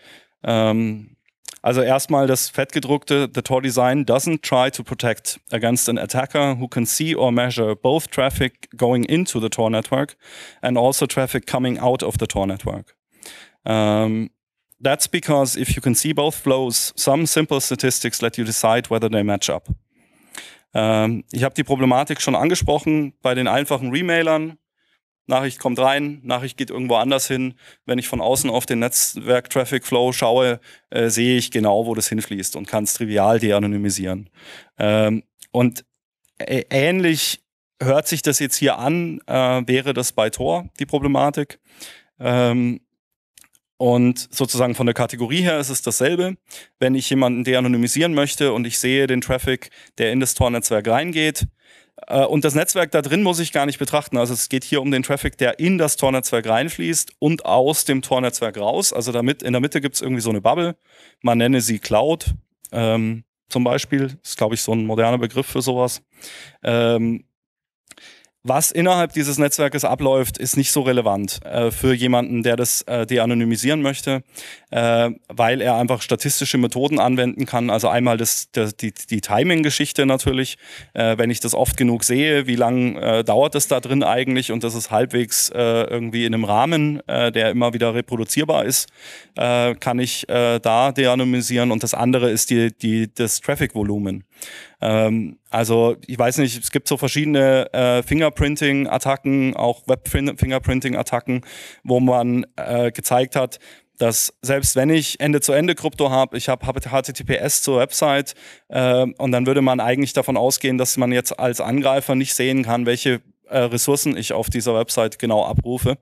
Ähm, also erstmal das fettgedruckte, the Tor design doesn't try to protect against an attacker who can see or measure both traffic going into the Tor network and also traffic coming out of the Tor network. Um, that's because if you can see both flows, some simple statistics let you decide whether they match up. Ähm, ich habe die Problematik schon angesprochen bei den einfachen Remailern. Nachricht kommt rein, Nachricht geht irgendwo anders hin. Wenn ich von außen auf den Netzwerk-Traffic-Flow schaue, äh, sehe ich genau, wo das hinfließt und kann es trivial de-anonymisieren. Ähm, und ähnlich hört sich das jetzt hier an, äh, wäre das bei Tor die Problematik. Ähm, und sozusagen von der Kategorie her ist es dasselbe. Wenn ich jemanden de-anonymisieren möchte und ich sehe den Traffic, der in das Tor-Netzwerk reingeht, äh, und das Netzwerk da drin muss ich gar nicht betrachten. Also es geht hier um den Traffic, der in das Tornetzwerk reinfließt und aus dem Tornetzwerk raus. Also damit in der Mitte gibt es irgendwie so eine Bubble. Man nenne sie Cloud ähm, zum Beispiel. Ist, glaube ich, so ein moderner Begriff für sowas. Ähm, was innerhalb dieses Netzwerkes abläuft, ist nicht so relevant äh, für jemanden, der das äh, de-anonymisieren möchte, äh, weil er einfach statistische Methoden anwenden kann. Also einmal das, das die, die Timing-Geschichte natürlich. Äh, wenn ich das oft genug sehe, wie lang äh, dauert es da drin eigentlich und das ist halbwegs äh, irgendwie in einem Rahmen, äh, der immer wieder reproduzierbar ist, äh, kann ich äh, da de-anonymisieren. Und das andere ist die, die, das Traffic-Volumen. Ähm, also ich weiß nicht, es gibt so verschiedene äh, Fingerprinting-Attacken, auch Web-Fingerprinting-Attacken, wo man äh, gezeigt hat, dass selbst wenn ich Ende-zu-Ende-Krypto habe, ich habe hab HTTPS zur Website äh, und dann würde man eigentlich davon ausgehen, dass man jetzt als Angreifer nicht sehen kann, welche äh, Ressourcen ich auf dieser Website genau abrufe.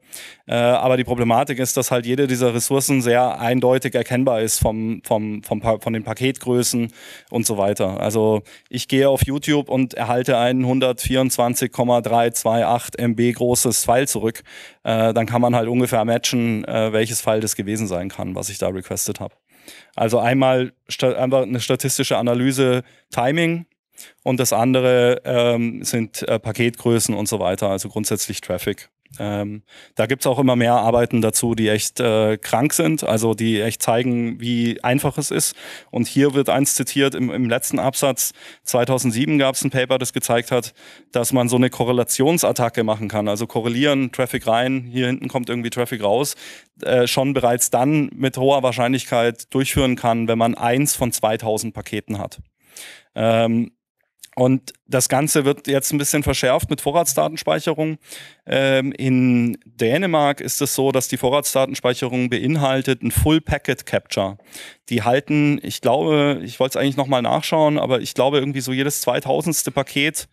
Äh, aber die Problematik ist, dass halt jede dieser Ressourcen sehr eindeutig erkennbar ist vom, vom, vom von den Paketgrößen und so weiter. Also ich gehe auf YouTube und erhalte ein 124,328 MB großes File zurück. Äh, dann kann man halt ungefähr matchen, äh, welches File das gewesen sein kann, was ich da requested habe. Also einmal einfach eine statistische Analyse Timing, und das andere ähm, sind äh, Paketgrößen und so weiter, also grundsätzlich Traffic. Ähm, da es auch immer mehr Arbeiten dazu, die echt äh, krank sind, also die echt zeigen, wie einfach es ist. Und hier wird eins zitiert im, im letzten Absatz. 2007 gab es ein Paper, das gezeigt hat, dass man so eine Korrelationsattacke machen kann. Also korrelieren, Traffic rein, hier hinten kommt irgendwie Traffic raus. Äh, schon bereits dann mit hoher Wahrscheinlichkeit durchführen kann, wenn man eins von 2000 Paketen hat. Ähm, und das Ganze wird jetzt ein bisschen verschärft mit Vorratsdatenspeicherung. Ähm, in Dänemark ist es so, dass die Vorratsdatenspeicherung beinhaltet ein Full Packet Capture. Die halten, ich glaube, ich wollte es eigentlich nochmal nachschauen, aber ich glaube irgendwie so jedes zweitausendste Paket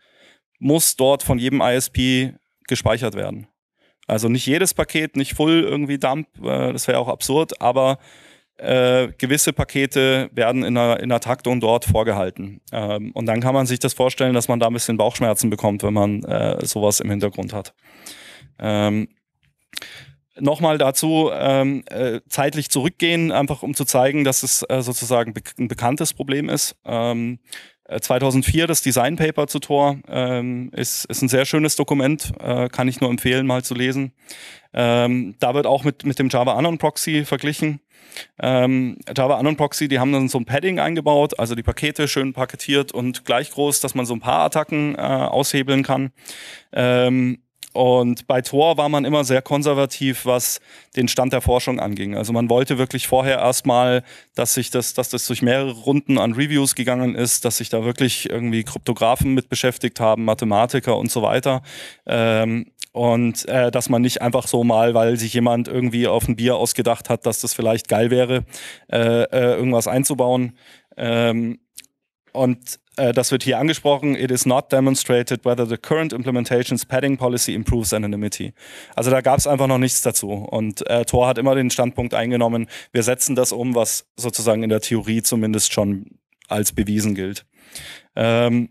muss dort von jedem ISP gespeichert werden. Also nicht jedes Paket, nicht Full irgendwie Dump, äh, das wäre auch absurd, aber äh, gewisse Pakete werden in der, in der Taktung dort vorgehalten. Ähm, und dann kann man sich das vorstellen, dass man da ein bisschen Bauchschmerzen bekommt, wenn man äh, sowas im Hintergrund hat. Ähm, Nochmal dazu ähm, äh, zeitlich zurückgehen, einfach um zu zeigen, dass es äh, sozusagen be ein bekanntes Problem ist. Ähm, 2004 äh, das Design Paper zu Tor ähm, ist, ist ein sehr schönes Dokument, äh, kann ich nur empfehlen, mal zu lesen. Ähm, da wird auch mit, mit dem Java Anon Proxy verglichen. Ähm, Java Anon Proxy, die haben dann so ein Padding eingebaut, also die Pakete schön paketiert und gleich groß, dass man so ein paar Attacken äh, aushebeln kann. Ähm, und bei Tor war man immer sehr konservativ, was den Stand der Forschung anging. Also man wollte wirklich vorher erstmal, dass sich das, dass das durch mehrere Runden an Reviews gegangen ist, dass sich da wirklich irgendwie Kryptografen mit beschäftigt haben, Mathematiker und so weiter. Ähm, und äh, dass man nicht einfach so mal, weil sich jemand irgendwie auf ein Bier ausgedacht hat, dass das vielleicht geil wäre, äh, äh, irgendwas einzubauen. Ähm, und äh, das wird hier angesprochen, it is not demonstrated whether the current implementation's padding policy improves anonymity. Also da gab es einfach noch nichts dazu. Und äh, Tor hat immer den Standpunkt eingenommen, wir setzen das um, was sozusagen in der Theorie zumindest schon als bewiesen gilt. Ähm,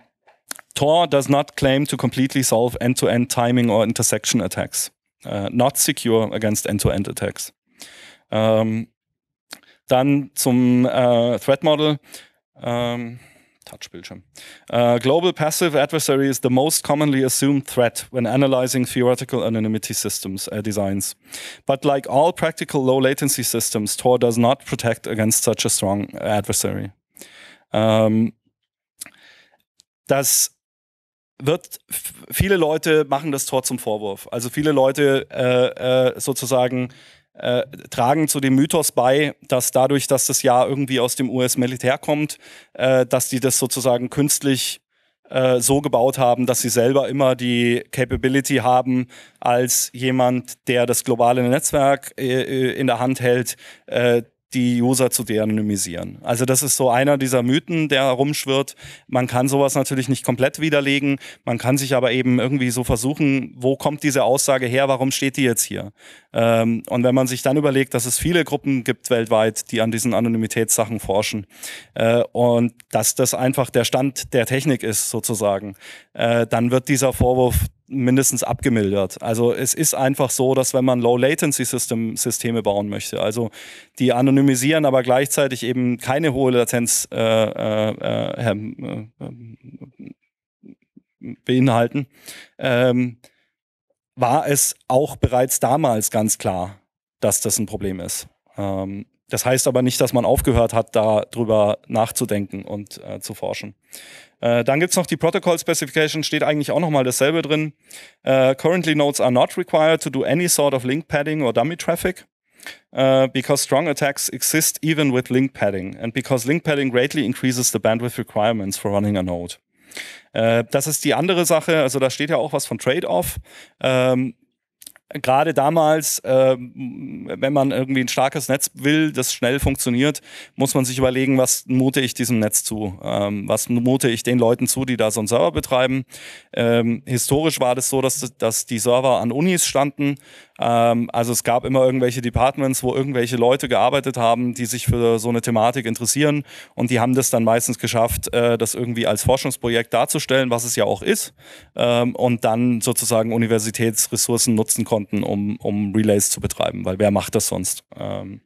Tor does not claim to completely solve end-to-end -end timing or intersection attacks. Uh, not secure against end-to-end -end attacks. Ähm, dann zum äh, Threat Model. Ähm, Touchbildschirm. Uh, global passive adversary is the most commonly assumed threat when analyzing theoretical anonymity systems uh, designs. But like all practical low latency systems, Tor does not protect against such a strong adversary. Um, das wird viele Leute machen das Tor zum Vorwurf. Also viele Leute äh, äh, sozusagen äh, tragen zu dem Mythos bei, dass dadurch, dass das ja irgendwie aus dem US-Militär kommt, äh, dass die das sozusagen künstlich äh, so gebaut haben, dass sie selber immer die Capability haben, als jemand, der das globale Netzwerk äh, äh, in der Hand hält, äh, die User zu de-anonymisieren. Also das ist so einer dieser Mythen, der herumschwirrt. Man kann sowas natürlich nicht komplett widerlegen, man kann sich aber eben irgendwie so versuchen, wo kommt diese Aussage her, warum steht die jetzt hier? Ähm, und wenn man sich dann überlegt, dass es viele Gruppen gibt weltweit, die an diesen Anonymitätssachen forschen äh, und dass das einfach der Stand der Technik ist sozusagen, äh, dann wird dieser Vorwurf mindestens abgemildert. Also es ist einfach so, dass wenn man Low-Latency-Systeme bauen möchte, also die anonymisieren, aber gleichzeitig eben keine hohe Latenz äh, äh, äh, ähm, äh ähm, beinhalten, ähm, war es auch bereits damals ganz klar, dass das ein Problem ist. Ähm, das heißt aber nicht, dass man aufgehört hat, darüber nachzudenken und äh, zu forschen. Äh, dann es noch die Protocol Specification, steht eigentlich auch nochmal dasselbe drin. Äh, currently nodes are not required to do any sort of link padding or dummy traffic. Uh, because strong attacks exist even with link padding, and because link padding greatly increases the bandwidth requirements for running a node. Äh, das ist die andere Sache, also da steht ja auch was von Trade-off. Ähm, gerade damals, äh, wenn man irgendwie ein starkes Netz will, das schnell funktioniert, muss man sich überlegen, was mute ich diesem Netz zu? Ähm, was mute ich den Leuten zu, die da so einen Server betreiben? Ähm, historisch war das so, dass, dass die Server an Unis standen ähm, also es gab immer irgendwelche Departments, wo irgendwelche Leute gearbeitet haben, die sich für so eine Thematik interessieren und die haben das dann meistens geschafft, äh, das irgendwie als Forschungsprojekt darzustellen, was es ja auch ist, ähm, und dann sozusagen Universitätsressourcen nutzen konnten, um, um Relays zu betreiben, weil wer macht das sonst? Ähm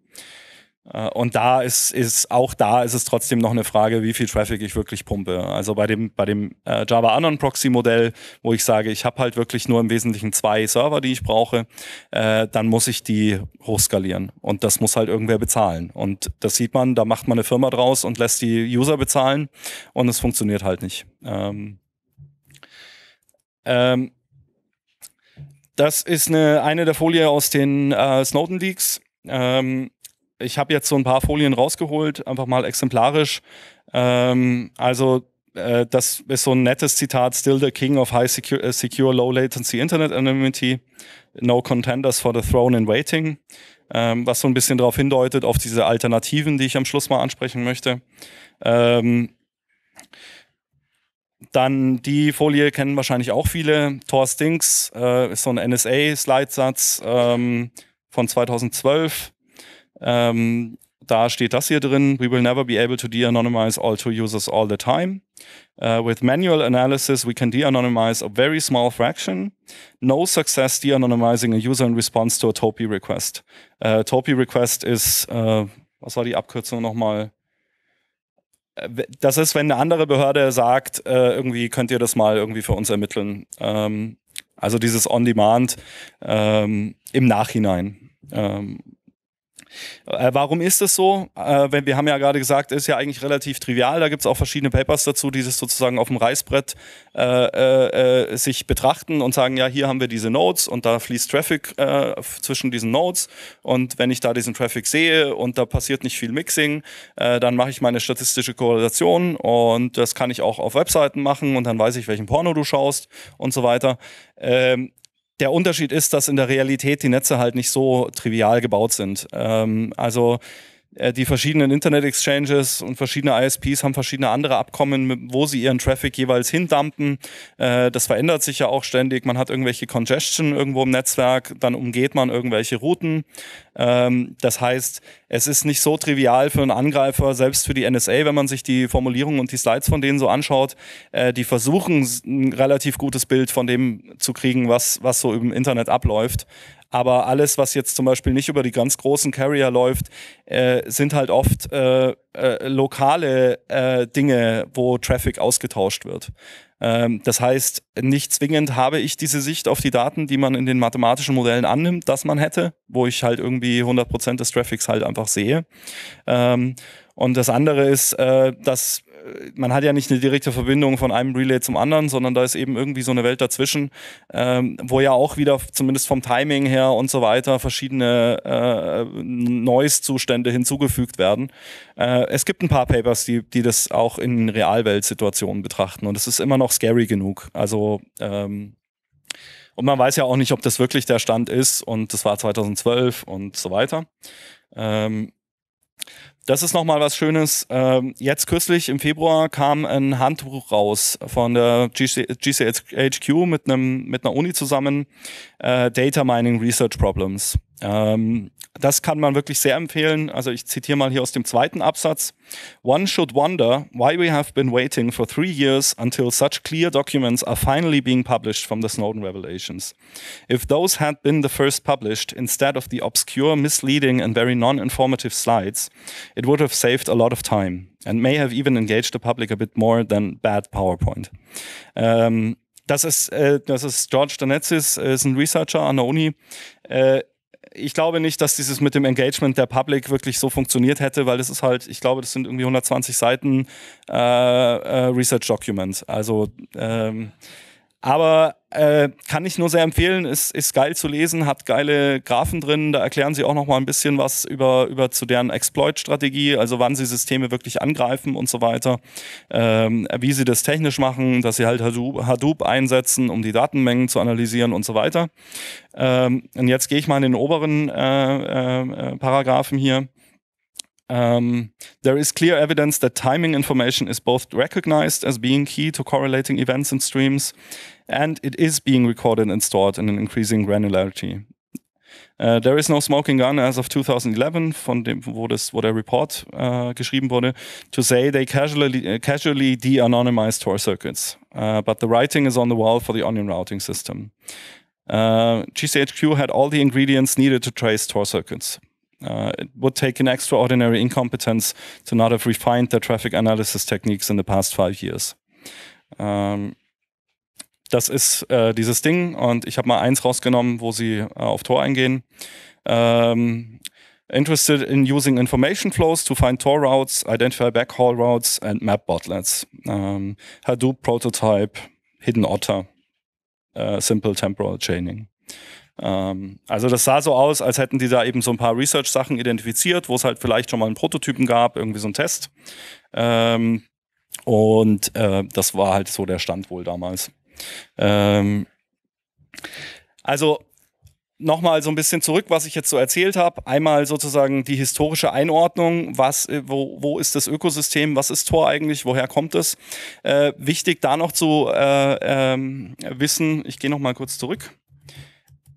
äh, und da ist, ist auch da ist es trotzdem noch eine Frage, wie viel Traffic ich wirklich pumpe. Also bei dem, bei dem äh, Java Anon Proxy Modell, wo ich sage, ich habe halt wirklich nur im Wesentlichen zwei Server, die ich brauche, äh, dann muss ich die hochskalieren. Und das muss halt irgendwer bezahlen. Und das sieht man, da macht man eine Firma draus und lässt die User bezahlen und es funktioniert halt nicht. Ähm, ähm, das ist eine, eine der Folien aus den äh, Snowden Leaks. Ähm, ich habe jetzt so ein paar Folien rausgeholt, einfach mal exemplarisch. Ähm, also äh, das ist so ein nettes Zitat, still the king of high secure, äh, secure low latency Internet anonymity, no contenders for the throne in waiting, ähm, was so ein bisschen darauf hindeutet, auf diese Alternativen, die ich am Schluss mal ansprechen möchte. Ähm, dann die Folie kennen wahrscheinlich auch viele. Thor Stinks äh, ist so ein NSA-Slidesatz ähm, von 2012. Ähm, da steht das hier drin: We will never be able to de-anonymize all two users all the time. Uh, with manual analysis, we can de-anonymize a very small fraction. No success de-anonymizing a user in response to a TOPI request. Uh, TOPI request ist, uh, äh, was war die Abkürzung nochmal? Das ist, wenn eine andere Behörde sagt, irgendwie könnt ihr das mal irgendwie für uns ermitteln. Um, ähm, also dieses On-Demand um, ähm, im Nachhinein. Um, ähm, äh, warum ist das so? Äh, wir haben ja gerade gesagt, ist ja eigentlich relativ trivial. Da gibt es auch verschiedene Papers dazu, die das sozusagen auf dem Reißbrett äh, äh, sich betrachten und sagen, ja, hier haben wir diese Nodes und da fließt Traffic äh, zwischen diesen Nodes. Und wenn ich da diesen Traffic sehe und da passiert nicht viel Mixing, äh, dann mache ich meine statistische Korrelation und das kann ich auch auf Webseiten machen und dann weiß ich, welchen Porno du schaust und so weiter. Ähm, der Unterschied ist, dass in der Realität die Netze halt nicht so trivial gebaut sind. Ähm, also äh, die verschiedenen Internet-Exchanges und verschiedene ISPs haben verschiedene andere Abkommen, wo sie ihren Traffic jeweils hindumpen. Äh, das verändert sich ja auch ständig. Man hat irgendwelche Congestion irgendwo im Netzwerk, dann umgeht man irgendwelche Routen. Ähm, das heißt, es ist nicht so trivial für einen Angreifer, selbst für die NSA, wenn man sich die Formulierungen und die Slides von denen so anschaut, äh, die versuchen ein relativ gutes Bild von dem zu kriegen, was, was so im Internet abläuft. Aber alles, was jetzt zum Beispiel nicht über die ganz großen Carrier läuft, äh, sind halt oft äh, äh, lokale äh, Dinge, wo Traffic ausgetauscht wird. Ähm, das heißt, nicht zwingend habe ich diese Sicht auf die Daten, die man in den mathematischen Modellen annimmt, dass man hätte, wo ich halt irgendwie 100% des Traffics halt einfach sehe. Ähm, und das andere ist, äh, dass man hat ja nicht eine direkte Verbindung von einem Relay zum anderen, sondern da ist eben irgendwie so eine Welt dazwischen, ähm, wo ja auch wieder zumindest vom Timing her und so weiter verschiedene äh, Noise-Zustände hinzugefügt werden. Äh, es gibt ein paar Papers, die, die das auch in Realweltsituationen betrachten und es ist immer noch scary genug. Also ähm, und man weiß ja auch nicht, ob das wirklich der Stand ist und das war 2012 und so weiter. Ähm, das ist nochmal was Schönes. Ähm, jetzt kürzlich im Februar kam ein Handbuch raus von der GCHQ mit, einem, mit einer Uni zusammen, äh, Data Mining Research Problems. Ähm, das kann man wirklich sehr empfehlen. Also ich zitiere mal hier aus dem zweiten Absatz. One should wonder why we have been waiting for three years until such clear documents are finally being published from the Snowden revelations. If those had been the first published instead of the obscure, misleading and very non-informative slides, it would have saved a lot of time and may have even engaged the public a bit more than bad PowerPoint. Ähm, das ist, äh, das ist George Danetsis, äh, ist ein Researcher an der Uni. Äh, ich glaube nicht, dass dieses mit dem Engagement der Public wirklich so funktioniert hätte, weil das ist halt, ich glaube, das sind irgendwie 120 Seiten äh, äh, Research Document. Also ähm, aber äh, kann ich nur sehr empfehlen, ist, ist geil zu lesen, hat geile Graphen drin, da erklären sie auch nochmal ein bisschen was über, über zu deren Exploit-Strategie, also wann sie Systeme wirklich angreifen und so weiter, ähm, wie sie das technisch machen, dass sie halt Hadoop, Hadoop einsetzen, um die Datenmengen zu analysieren und so weiter. Ähm, und jetzt gehe ich mal in den oberen äh, äh, äh Paragraphen hier. Um, ähm, there is clear evidence that timing information is both recognized as being key to correlating events and streams and it is being recorded and stored in an increasing granularity. Uh, there is no smoking gun as of 2011, von dem, wo, das, wo der Report uh, geschrieben wurde, to say they casually, uh, casually de-anonymized Tor circuits. but the writing is on the wall for the onion routing system. GCHQ had all the ingredients needed to trace Tor circuits. it would take an extraordinary incompetence to not have refined their traffic analysis techniques in the past five years. Um, Das ist äh, dieses Ding und ich habe mal eins rausgenommen, wo sie äh, auf Tor eingehen. Ähm, interested in using information flows to find Tor routes, identify backhaul routes and map botlets. Ähm, Hadoop Prototype, Hidden Otter, äh, Simple Temporal Chaining. Ähm, also das sah so aus, als hätten die da eben so ein paar Research-Sachen identifiziert, wo es halt vielleicht schon mal einen Prototypen gab, irgendwie so einen Test. Ähm, und äh, das war halt so der Stand wohl damals. Ähm, also nochmal so ein bisschen zurück, was ich jetzt so erzählt habe. Einmal sozusagen die historische Einordnung, was, äh, wo, wo ist das Ökosystem, was ist Tor eigentlich, woher kommt es? Äh, wichtig da noch zu äh, ähm, wissen, ich gehe nochmal kurz zurück,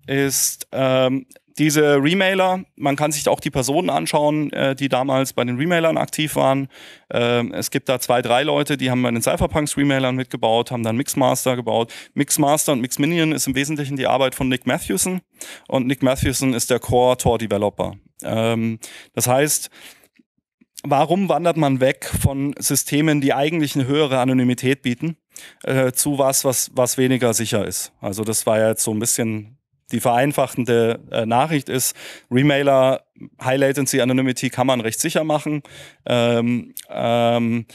ist, ähm, diese Remailer, man kann sich auch die Personen anschauen, äh, die damals bei den Remailern aktiv waren. Ähm, es gibt da zwei, drei Leute, die haben bei den Cypherpunks Remailern mitgebaut, haben dann Mixmaster gebaut. Mixmaster und Mixminion ist im Wesentlichen die Arbeit von Nick Matthewson und Nick Matthewson ist der Core Tor Developer. Ähm, das heißt, warum wandert man weg von Systemen, die eigentlich eine höhere Anonymität bieten, äh, zu was, was, was weniger sicher ist? Also das war ja jetzt so ein bisschen die vereinfachende äh, Nachricht ist, Remailer High Latency Anonymity kann man recht sicher machen. Ähm, ähm,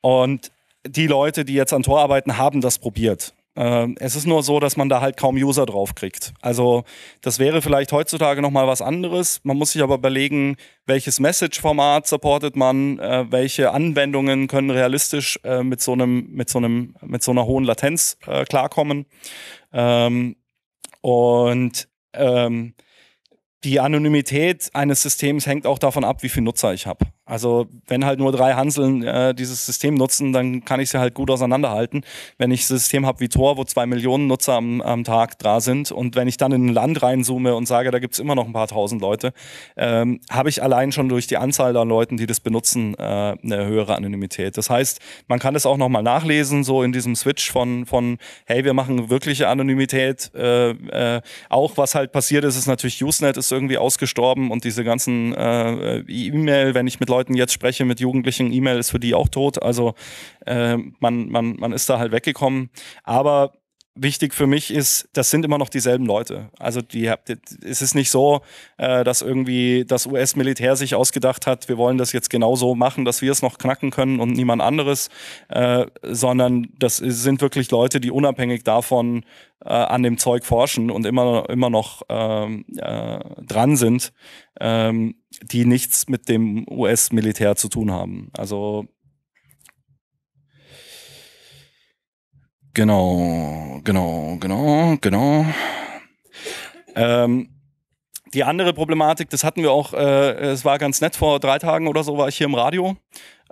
und die Leute, die jetzt an Tor arbeiten, haben das probiert. Ähm, es ist nur so, dass man da halt kaum User drauf kriegt. Also das wäre vielleicht heutzutage nochmal was anderes. Man muss sich aber überlegen, welches Message-Format supportet man, äh, welche Anwendungen können realistisch äh, mit, so einem, mit, so einem, mit so einer hohen Latenz äh, klarkommen. Ähm, und ähm, die Anonymität eines Systems hängt auch davon ab, wie viele Nutzer ich habe. Also wenn halt nur drei Hanseln äh, dieses System nutzen, dann kann ich sie halt gut auseinanderhalten. Wenn ich ein System habe wie Tor, wo zwei Millionen Nutzer am, am Tag da sind und wenn ich dann in ein Land reinzoome und sage, da gibt es immer noch ein paar tausend Leute, ähm, habe ich allein schon durch die Anzahl an Leuten, die das benutzen, äh, eine höhere Anonymität. Das heißt, man kann das auch nochmal nachlesen, so in diesem Switch von, von hey, wir machen wirkliche Anonymität. Äh, äh, auch was halt passiert ist, ist natürlich Usenet ist irgendwie ausgestorben und diese ganzen äh, äh, E-Mail, wenn ich mit Leuten jetzt spreche, mit Jugendlichen, E-Mail ist für die auch tot. Also äh, man, man, man ist da halt weggekommen. Aber wichtig für mich ist, das sind immer noch dieselben Leute. Also die, es ist nicht so, äh, dass irgendwie das US-Militär sich ausgedacht hat, wir wollen das jetzt genau so machen, dass wir es noch knacken können und niemand anderes, äh, sondern das sind wirklich Leute, die unabhängig davon äh, an dem Zeug forschen und immer, immer noch ähm, dran sind, ähm, die nichts mit dem US-Militär zu tun haben. Also Genau, genau, genau, genau. Ähm, die andere Problematik, das hatten wir auch, äh, es war ganz nett, vor drei Tagen oder so war ich hier im Radio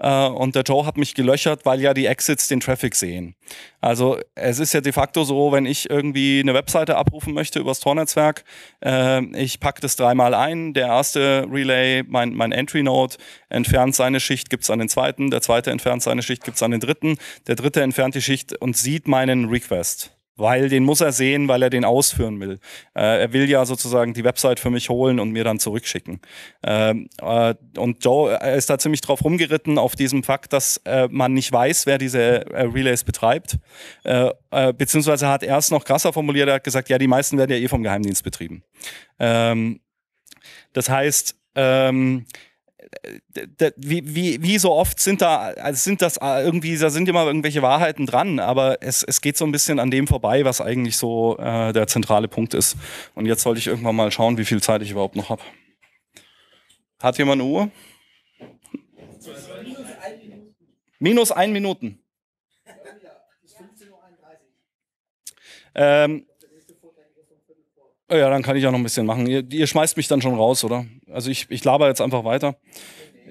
äh, und der Joe hat mich gelöchert, weil ja die Exits den Traffic sehen. Also es ist ja de facto so, wenn ich irgendwie eine Webseite abrufen möchte übers Tornetzwerk, äh, ich packe das dreimal ein, der erste Relay, mein, mein Entry-Node, entfernt seine Schicht, gibt es an den zweiten, der zweite entfernt seine Schicht, gibt es an den dritten, der dritte entfernt die Schicht und sieht meinen Request weil den muss er sehen, weil er den ausführen will. Äh, er will ja sozusagen die Website für mich holen und mir dann zurückschicken. Ähm, äh, und Joe ist da ziemlich drauf rumgeritten auf diesem Fakt, dass äh, man nicht weiß, wer diese äh, Relays betreibt. Äh, äh, beziehungsweise hat er es noch krasser formuliert, er hat gesagt, ja, die meisten werden ja eh vom Geheimdienst betrieben. Ähm, das heißt, ähm, äh, äh, wie, wie, wie so oft sind da, also sind das äh, irgendwie, da sind immer irgendwelche Wahrheiten dran, aber es, es geht so ein bisschen an dem vorbei, was eigentlich so äh, der zentrale Punkt ist. Und jetzt sollte ich irgendwann mal schauen, wie viel Zeit ich überhaupt noch habe. Hat jemand eine Uhr? Minus ein Minuten. Ähm, ja, dann kann ich ja noch ein bisschen machen. Ihr, ihr schmeißt mich dann schon raus, oder? Also ich, ich laber jetzt einfach weiter.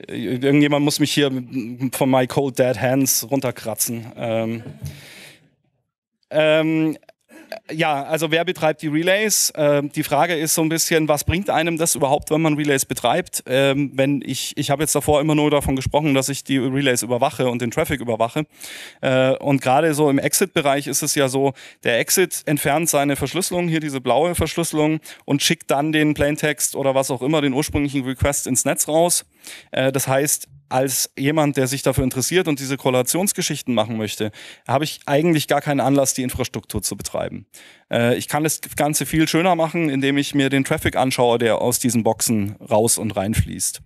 Irgendjemand muss mich hier von my cold dead hands runterkratzen. Ähm, ähm, ja, also wer betreibt die Relays? Ähm, die Frage ist so ein bisschen, was bringt einem das überhaupt, wenn man Relays betreibt? Ähm, wenn ich, ich habe jetzt davor immer nur davon gesprochen, dass ich die Relays überwache und den Traffic überwache. Äh, und gerade so im Exit-Bereich ist es ja so, der Exit entfernt seine Verschlüsselung, hier diese blaue Verschlüsselung, und schickt dann den Plaintext oder was auch immer, den ursprünglichen Request ins Netz raus. Äh, das heißt, als jemand, der sich dafür interessiert und diese Korrelationsgeschichten machen möchte, habe ich eigentlich gar keinen Anlass, die Infrastruktur zu betreiben. Äh, ich kann das Ganze viel schöner machen, indem ich mir den Traffic anschaue, der aus diesen Boxen raus und reinfließt.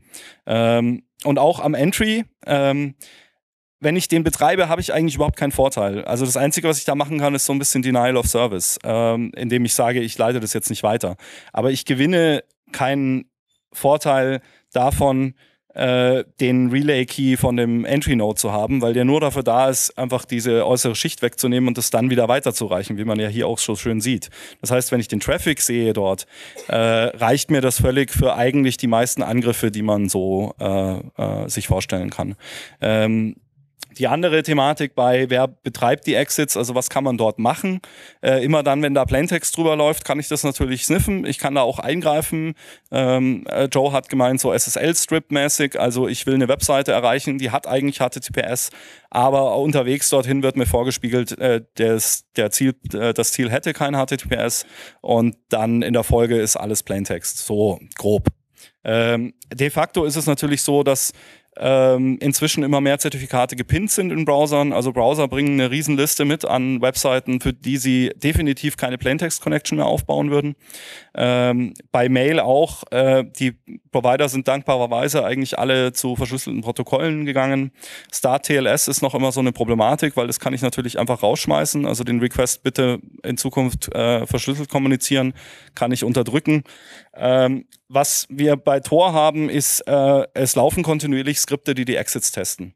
Ähm, und auch am Entry, ähm, wenn ich den betreibe, habe ich eigentlich überhaupt keinen Vorteil. Also das Einzige, was ich da machen kann, ist so ein bisschen Denial of Service, ähm, indem ich sage, ich leite das jetzt nicht weiter. Aber ich gewinne keinen Vorteil davon, äh, den Relay-Key von dem Entry-Node zu haben, weil der nur dafür da ist, einfach diese äußere Schicht wegzunehmen und das dann wieder weiterzureichen, wie man ja hier auch so schön sieht. Das heißt, wenn ich den Traffic sehe dort, äh, reicht mir das völlig für eigentlich die meisten Angriffe, die man so äh, äh, sich vorstellen kann. Ähm, die andere Thematik bei, wer betreibt die Exits, also was kann man dort machen? Äh, immer dann, wenn da Plaintext drüber läuft, kann ich das natürlich sniffen. Ich kann da auch eingreifen. Ähm, äh, Joe hat gemeint, so SSL-Strip-mäßig, also ich will eine Webseite erreichen, die hat eigentlich HTTPS, aber unterwegs dorthin wird mir vorgespiegelt, äh, des, der Ziel, äh, das Ziel hätte kein HTTPS und dann in der Folge ist alles Plaintext. So grob. Ähm, de facto ist es natürlich so, dass ähm, inzwischen immer mehr Zertifikate gepinnt sind in Browsern. Also Browser bringen eine Riesenliste mit an Webseiten, für die sie definitiv keine Plaintext-Connection mehr aufbauen würden. Ähm, bei Mail auch. Äh, die Provider sind dankbarerweise eigentlich alle zu verschlüsselten Protokollen gegangen. Start TLS ist noch immer so eine Problematik, weil das kann ich natürlich einfach rausschmeißen. Also den Request bitte in Zukunft äh, verschlüsselt kommunizieren, kann ich unterdrücken. Ähm, was wir bei Tor haben, ist, äh, es laufen kontinuierlich Skripte, die die Exits testen.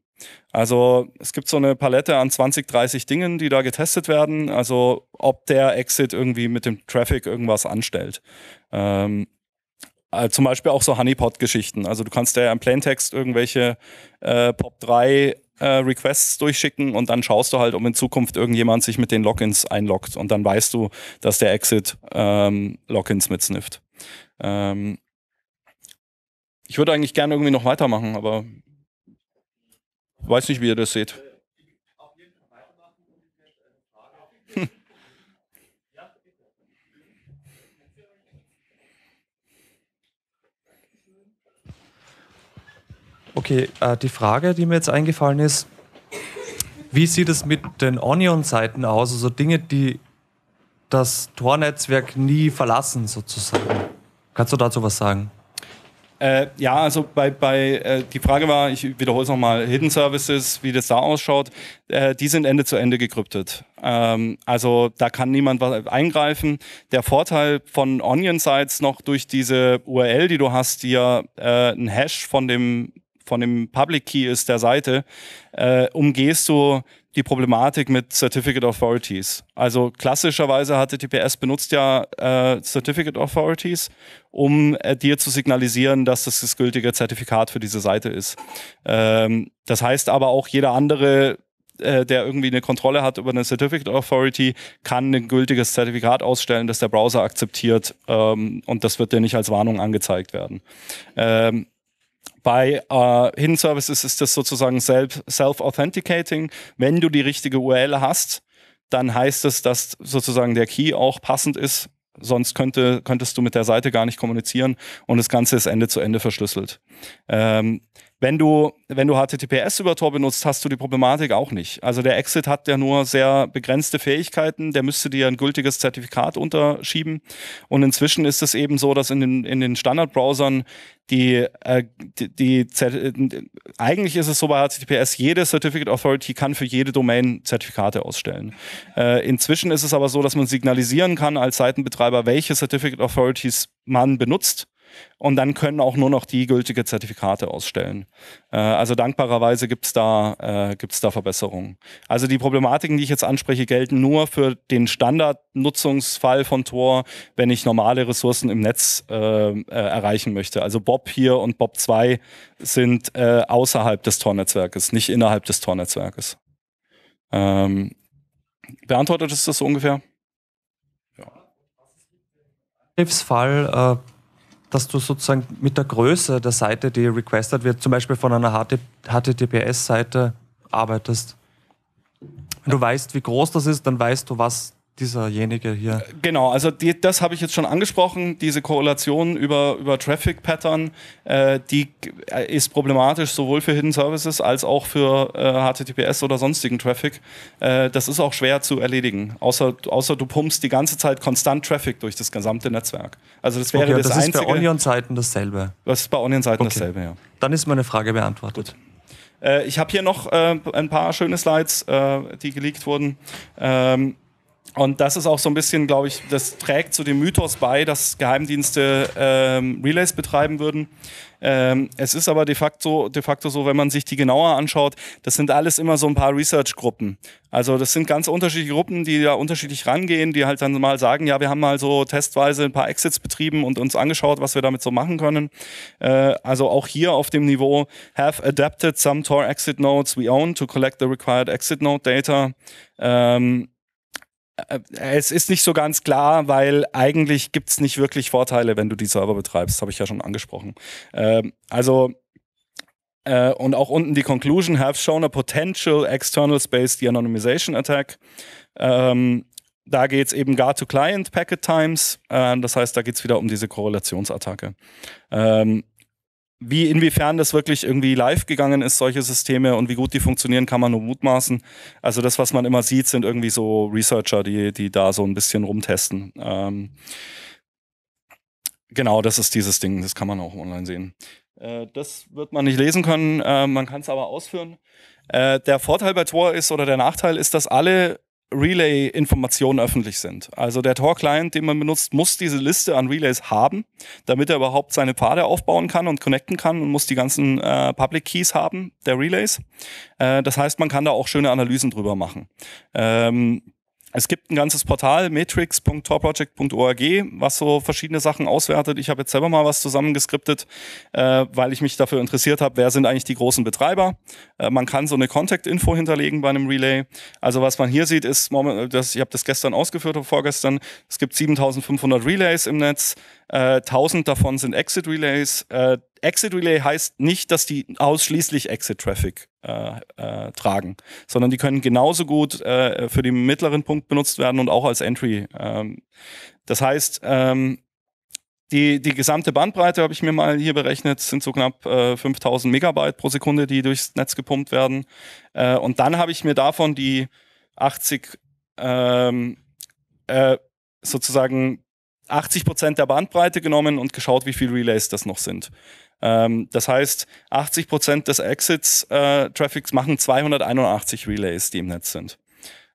Also es gibt so eine Palette an 20, 30 Dingen, die da getestet werden. Also ob der Exit irgendwie mit dem Traffic irgendwas anstellt. Ähm, äh, zum Beispiel auch so Honeypot-Geschichten. Also du kannst ja im Plaintext irgendwelche äh, POP3 äh, Requests durchschicken und dann schaust du halt, ob in Zukunft irgendjemand sich mit den Logins einloggt und dann weißt du, dass der Exit ähm, Logins mitsnifft. Ähm ich würde eigentlich gerne irgendwie noch weitermachen, aber weiß nicht, wie ihr das seht. Okay, äh, die Frage, die mir jetzt eingefallen ist, wie sieht es mit den Onion-Seiten aus? Also Dinge, die das Tor-Netzwerk nie verlassen, sozusagen. Kannst du dazu was sagen? Äh, ja, also bei, bei äh, die Frage war, ich wiederhole es nochmal, Hidden Services, wie das da ausschaut, äh, die sind Ende zu Ende gekryptet. Ähm, also da kann niemand was eingreifen. Der Vorteil von Onion Sites noch durch diese URL, die du hast, die ja äh, ein Hash von dem von dem Public Key ist der Seite, äh, umgehst du die Problematik mit Certificate Authorities. Also klassischerweise HTTPS benutzt ja äh, Certificate Authorities, um äh, dir zu signalisieren, dass das das gültige Zertifikat für diese Seite ist. Ähm, das heißt aber auch jeder andere äh, der irgendwie eine Kontrolle hat über eine Certificate Authority, kann ein gültiges Zertifikat ausstellen, das der Browser akzeptiert ähm, und das wird dir nicht als Warnung angezeigt werden. Ähm, bei äh, Hidden Services ist das sozusagen self-authenticating. Wenn du die richtige URL hast, dann heißt es, dass sozusagen der Key auch passend ist. Sonst könnte, könntest du mit der Seite gar nicht kommunizieren und das Ganze ist Ende zu Ende verschlüsselt. Ähm, wenn du, wenn du HTTPS über Tor benutzt, hast du die Problematik auch nicht. Also der Exit hat ja nur sehr begrenzte Fähigkeiten, der müsste dir ein gültiges Zertifikat unterschieben. Und inzwischen ist es eben so, dass in den, in den Standardbrowsern die, äh, die, die eigentlich ist es so bei HTTPS, jede Certificate Authority kann für jede Domain Zertifikate ausstellen. Äh, inzwischen ist es aber so, dass man signalisieren kann als Seitenbetreiber, welche Certificate Authorities man benutzt und dann können auch nur noch die gültige Zertifikate ausstellen. Äh, also dankbarerweise gibt es da, äh, da Verbesserungen. Also die Problematiken, die ich jetzt anspreche, gelten nur für den Standardnutzungsfall von Tor, wenn ich normale Ressourcen im Netz äh, äh erreichen möchte. Also Bob hier und Bob 2 sind äh, außerhalb des Tor-Netzwerkes, nicht innerhalb des Tor-Netzwerkes. Ähm, beantwortet ist das so ungefähr? Ja. Fall dass du sozusagen mit der Größe der Seite, die requested wird, zum Beispiel von einer HTTPS-Seite arbeitest. Wenn du weißt, wie groß das ist, dann weißt du, was dieserjenige hier? Genau, also die, das habe ich jetzt schon angesprochen, diese Korrelation über, über Traffic Pattern, äh, die äh, ist problematisch sowohl für Hidden Services als auch für äh, HTTPS oder sonstigen Traffic. Äh, das ist auch schwer zu erledigen, außer, außer du pumpst die ganze Zeit konstant Traffic durch das gesamte Netzwerk. Also das wäre okay, das, das einzige... Das ist bei Onion-Seiten dasselbe? Das ist bei Onion-Seiten okay. dasselbe, ja. Dann ist meine Frage beantwortet. Gut äh, ich habe hier noch äh, ein paar schöne Slides, äh, die geleakt wurden. Ähm, und das ist auch so ein bisschen, glaube ich, das trägt zu dem Mythos bei, dass Geheimdienste ähm, Relays betreiben würden. Ähm, es ist aber de facto, de facto so, wenn man sich die genauer anschaut, das sind alles immer so ein paar Research-Gruppen. Also das sind ganz unterschiedliche Gruppen, die da unterschiedlich rangehen, die halt dann mal sagen, ja, wir haben mal so testweise ein paar Exits betrieben und uns angeschaut, was wir damit so machen können. Äh, also auch hier auf dem Niveau, have adapted some Tor exit nodes we own to collect the required exit node data. Ähm, äh, äh, es ist nicht so ganz klar, weil eigentlich gibt es nicht wirklich Vorteile, wenn du die Server betreibst, habe ich ja schon angesprochen. Ähm, also äh, und auch unten die Conclusion have shown a potential external space de-anonymization attack. Ähm, da geht es eben gar to client Packet Times. Äh, das heißt, da geht es wieder um diese Korrelationsattacke. Ähm, wie inwiefern das wirklich irgendwie live gegangen ist, solche Systeme und wie gut die funktionieren, kann man nur mutmaßen. Also das, was man immer sieht, sind irgendwie so Researcher, die, die da so ein bisschen rumtesten. Ähm genau, das ist dieses Ding, das kann man auch online sehen. Äh, das wird man nicht lesen können, äh, man kann es aber ausführen. Äh, der Vorteil bei Tor ist oder der Nachteil ist, dass alle Relay-Informationen öffentlich sind. Also der Tor-Client, den man benutzt, muss diese Liste an Relays haben, damit er überhaupt seine Pfade aufbauen kann und connecten kann und muss die ganzen äh, Public Keys haben der Relays. Äh, das heißt, man kann da auch schöne Analysen drüber machen. Ähm, es gibt ein ganzes Portal, matrix.torproject.org, was so verschiedene Sachen auswertet. Ich habe jetzt selber mal was zusammengeskriptet, äh, weil ich mich dafür interessiert habe, wer sind eigentlich die großen Betreiber. Äh, man kann so eine Contact-Info hinterlegen bei einem Relay. Also was man hier sieht, ist, ich habe das gestern ausgeführt, vorgestern, es gibt 7500 Relays im Netz. 1000 äh, davon sind Exit Relays. Äh, Exit Relay heißt nicht, dass die ausschließlich Exit Traffic äh, äh tragen, sondern die können genauso gut äh, für den mittleren Punkt benutzt werden und auch als Entry. Ähm, das heißt, ähm, die, die gesamte Bandbreite habe ich mir mal hier berechnet, sind so knapp äh, 5000 Megabyte pro Sekunde, die durchs Netz gepumpt werden. Äh, und dann habe ich mir davon die 80 ähm, äh, sozusagen 80 Prozent der Bandbreite genommen und geschaut, wie viele Relays das noch sind. Ähm, das heißt, 80 Prozent des Exits-Traffics äh, machen 281 Relays, die im Netz sind.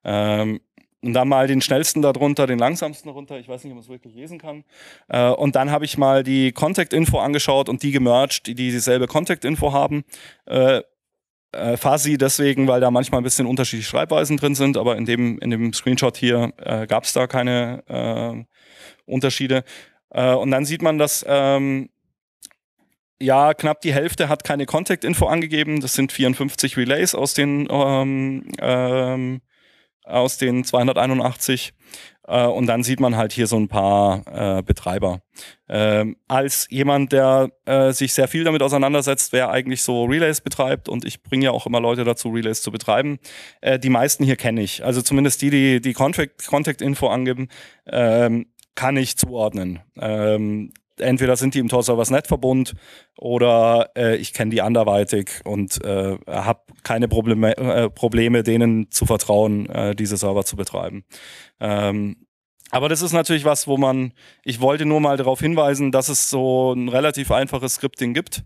Ähm, und dann mal den schnellsten darunter, den langsamsten darunter. Ich weiß nicht, ob man es wirklich lesen kann. Äh, und dann habe ich mal die Contact-Info angeschaut und die gemerged, die, dieselbe Contact-Info haben. Äh, äh, fuzzy deswegen, weil da manchmal ein bisschen unterschiedliche Schreibweisen drin sind, aber in dem, in dem Screenshot hier äh, gab es da keine, äh, Unterschiede. Äh, und dann sieht man, dass ähm, ja, knapp die Hälfte hat keine Contact-Info angegeben. Das sind 54 Relays aus den, ähm, ähm, aus den 281. Äh, und dann sieht man halt hier so ein paar äh, Betreiber. Ähm, als jemand, der äh, sich sehr viel damit auseinandersetzt, wer eigentlich so Relays betreibt, und ich bringe ja auch immer Leute dazu, Relays zu betreiben, äh, die meisten hier kenne ich. Also zumindest die, die die Contact-Info angeben. Ähm, kann ich zuordnen. Ähm, entweder sind die im Tor Servers Net Verbund oder äh, ich kenne die anderweitig und äh, habe keine Probleme, äh, Probleme, denen zu vertrauen, äh, diese Server zu betreiben. Ähm, aber das ist natürlich was, wo man, ich wollte nur mal darauf hinweisen, dass es so ein relativ einfaches Scripting gibt,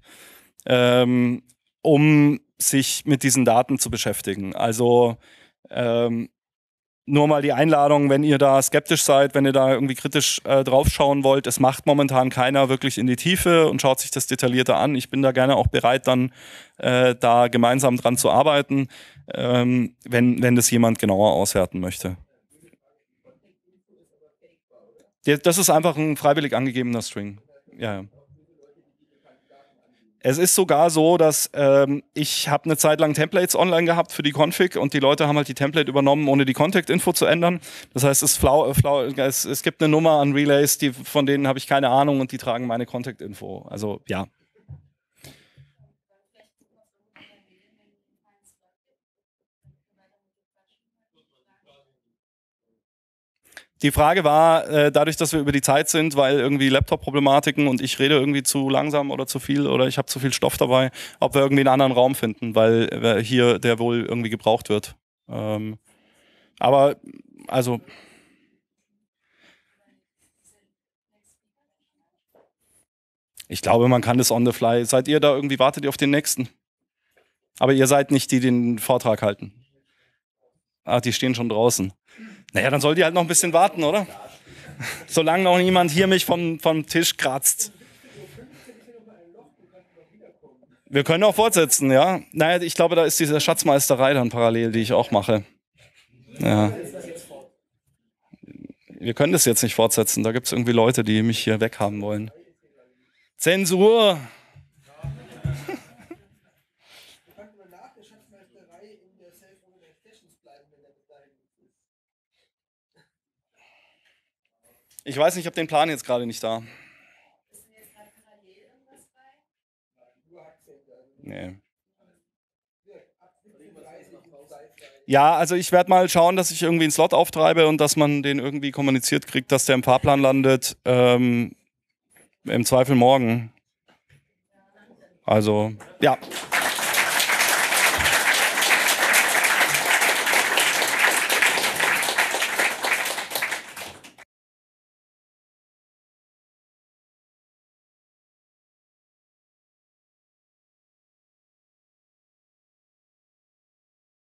ähm, um sich mit diesen Daten zu beschäftigen. Also ähm, nur mal die Einladung, wenn ihr da skeptisch seid, wenn ihr da irgendwie kritisch äh, draufschauen wollt. Es macht momentan keiner wirklich in die Tiefe und schaut sich das detaillierter an. Ich bin da gerne auch bereit, dann äh, da gemeinsam dran zu arbeiten, ähm, wenn, wenn das jemand genauer auswerten möchte. Das ist einfach ein freiwillig angegebener String. Ja, ja. Es ist sogar so, dass ähm, ich habe eine Zeit lang Templates online gehabt für die Config und die Leute haben halt die Template übernommen, ohne die Contact-Info zu ändern. Das heißt, es, flau, äh, flau, es, es gibt eine Nummer an Relays, die, von denen habe ich keine Ahnung und die tragen meine Contact-Info. Also ja, Die Frage war, äh, dadurch, dass wir über die Zeit sind, weil irgendwie Laptop-Problematiken und ich rede irgendwie zu langsam oder zu viel oder ich habe zu viel Stoff dabei, ob wir irgendwie einen anderen Raum finden, weil äh, hier der wohl irgendwie gebraucht wird. Ähm, aber also. Ich glaube, man kann das on the fly. Seid ihr da irgendwie, wartet ihr auf den nächsten? Aber ihr seid nicht die, die den Vortrag halten. Ah, die stehen schon draußen. Mhm. Naja, dann soll die halt noch ein bisschen warten, oder? Solange noch niemand hier mich vom, vom Tisch kratzt. Wir können auch fortsetzen, ja. Naja, ich glaube, da ist diese Schatzmeisterei dann parallel, die ich auch mache. Ja. Wir können das jetzt nicht fortsetzen. Da gibt es irgendwie Leute, die mich hier weghaben wollen. Zensur! Ich weiß nicht, ich habe den Plan jetzt gerade nicht da. Ist denn jetzt gerade parallel irgendwas bei? Nee. Ja, also ich werde mal schauen, dass ich irgendwie einen Slot auftreibe und dass man den irgendwie kommuniziert kriegt, dass der im Fahrplan landet. Ähm, Im Zweifel morgen. Also, ja.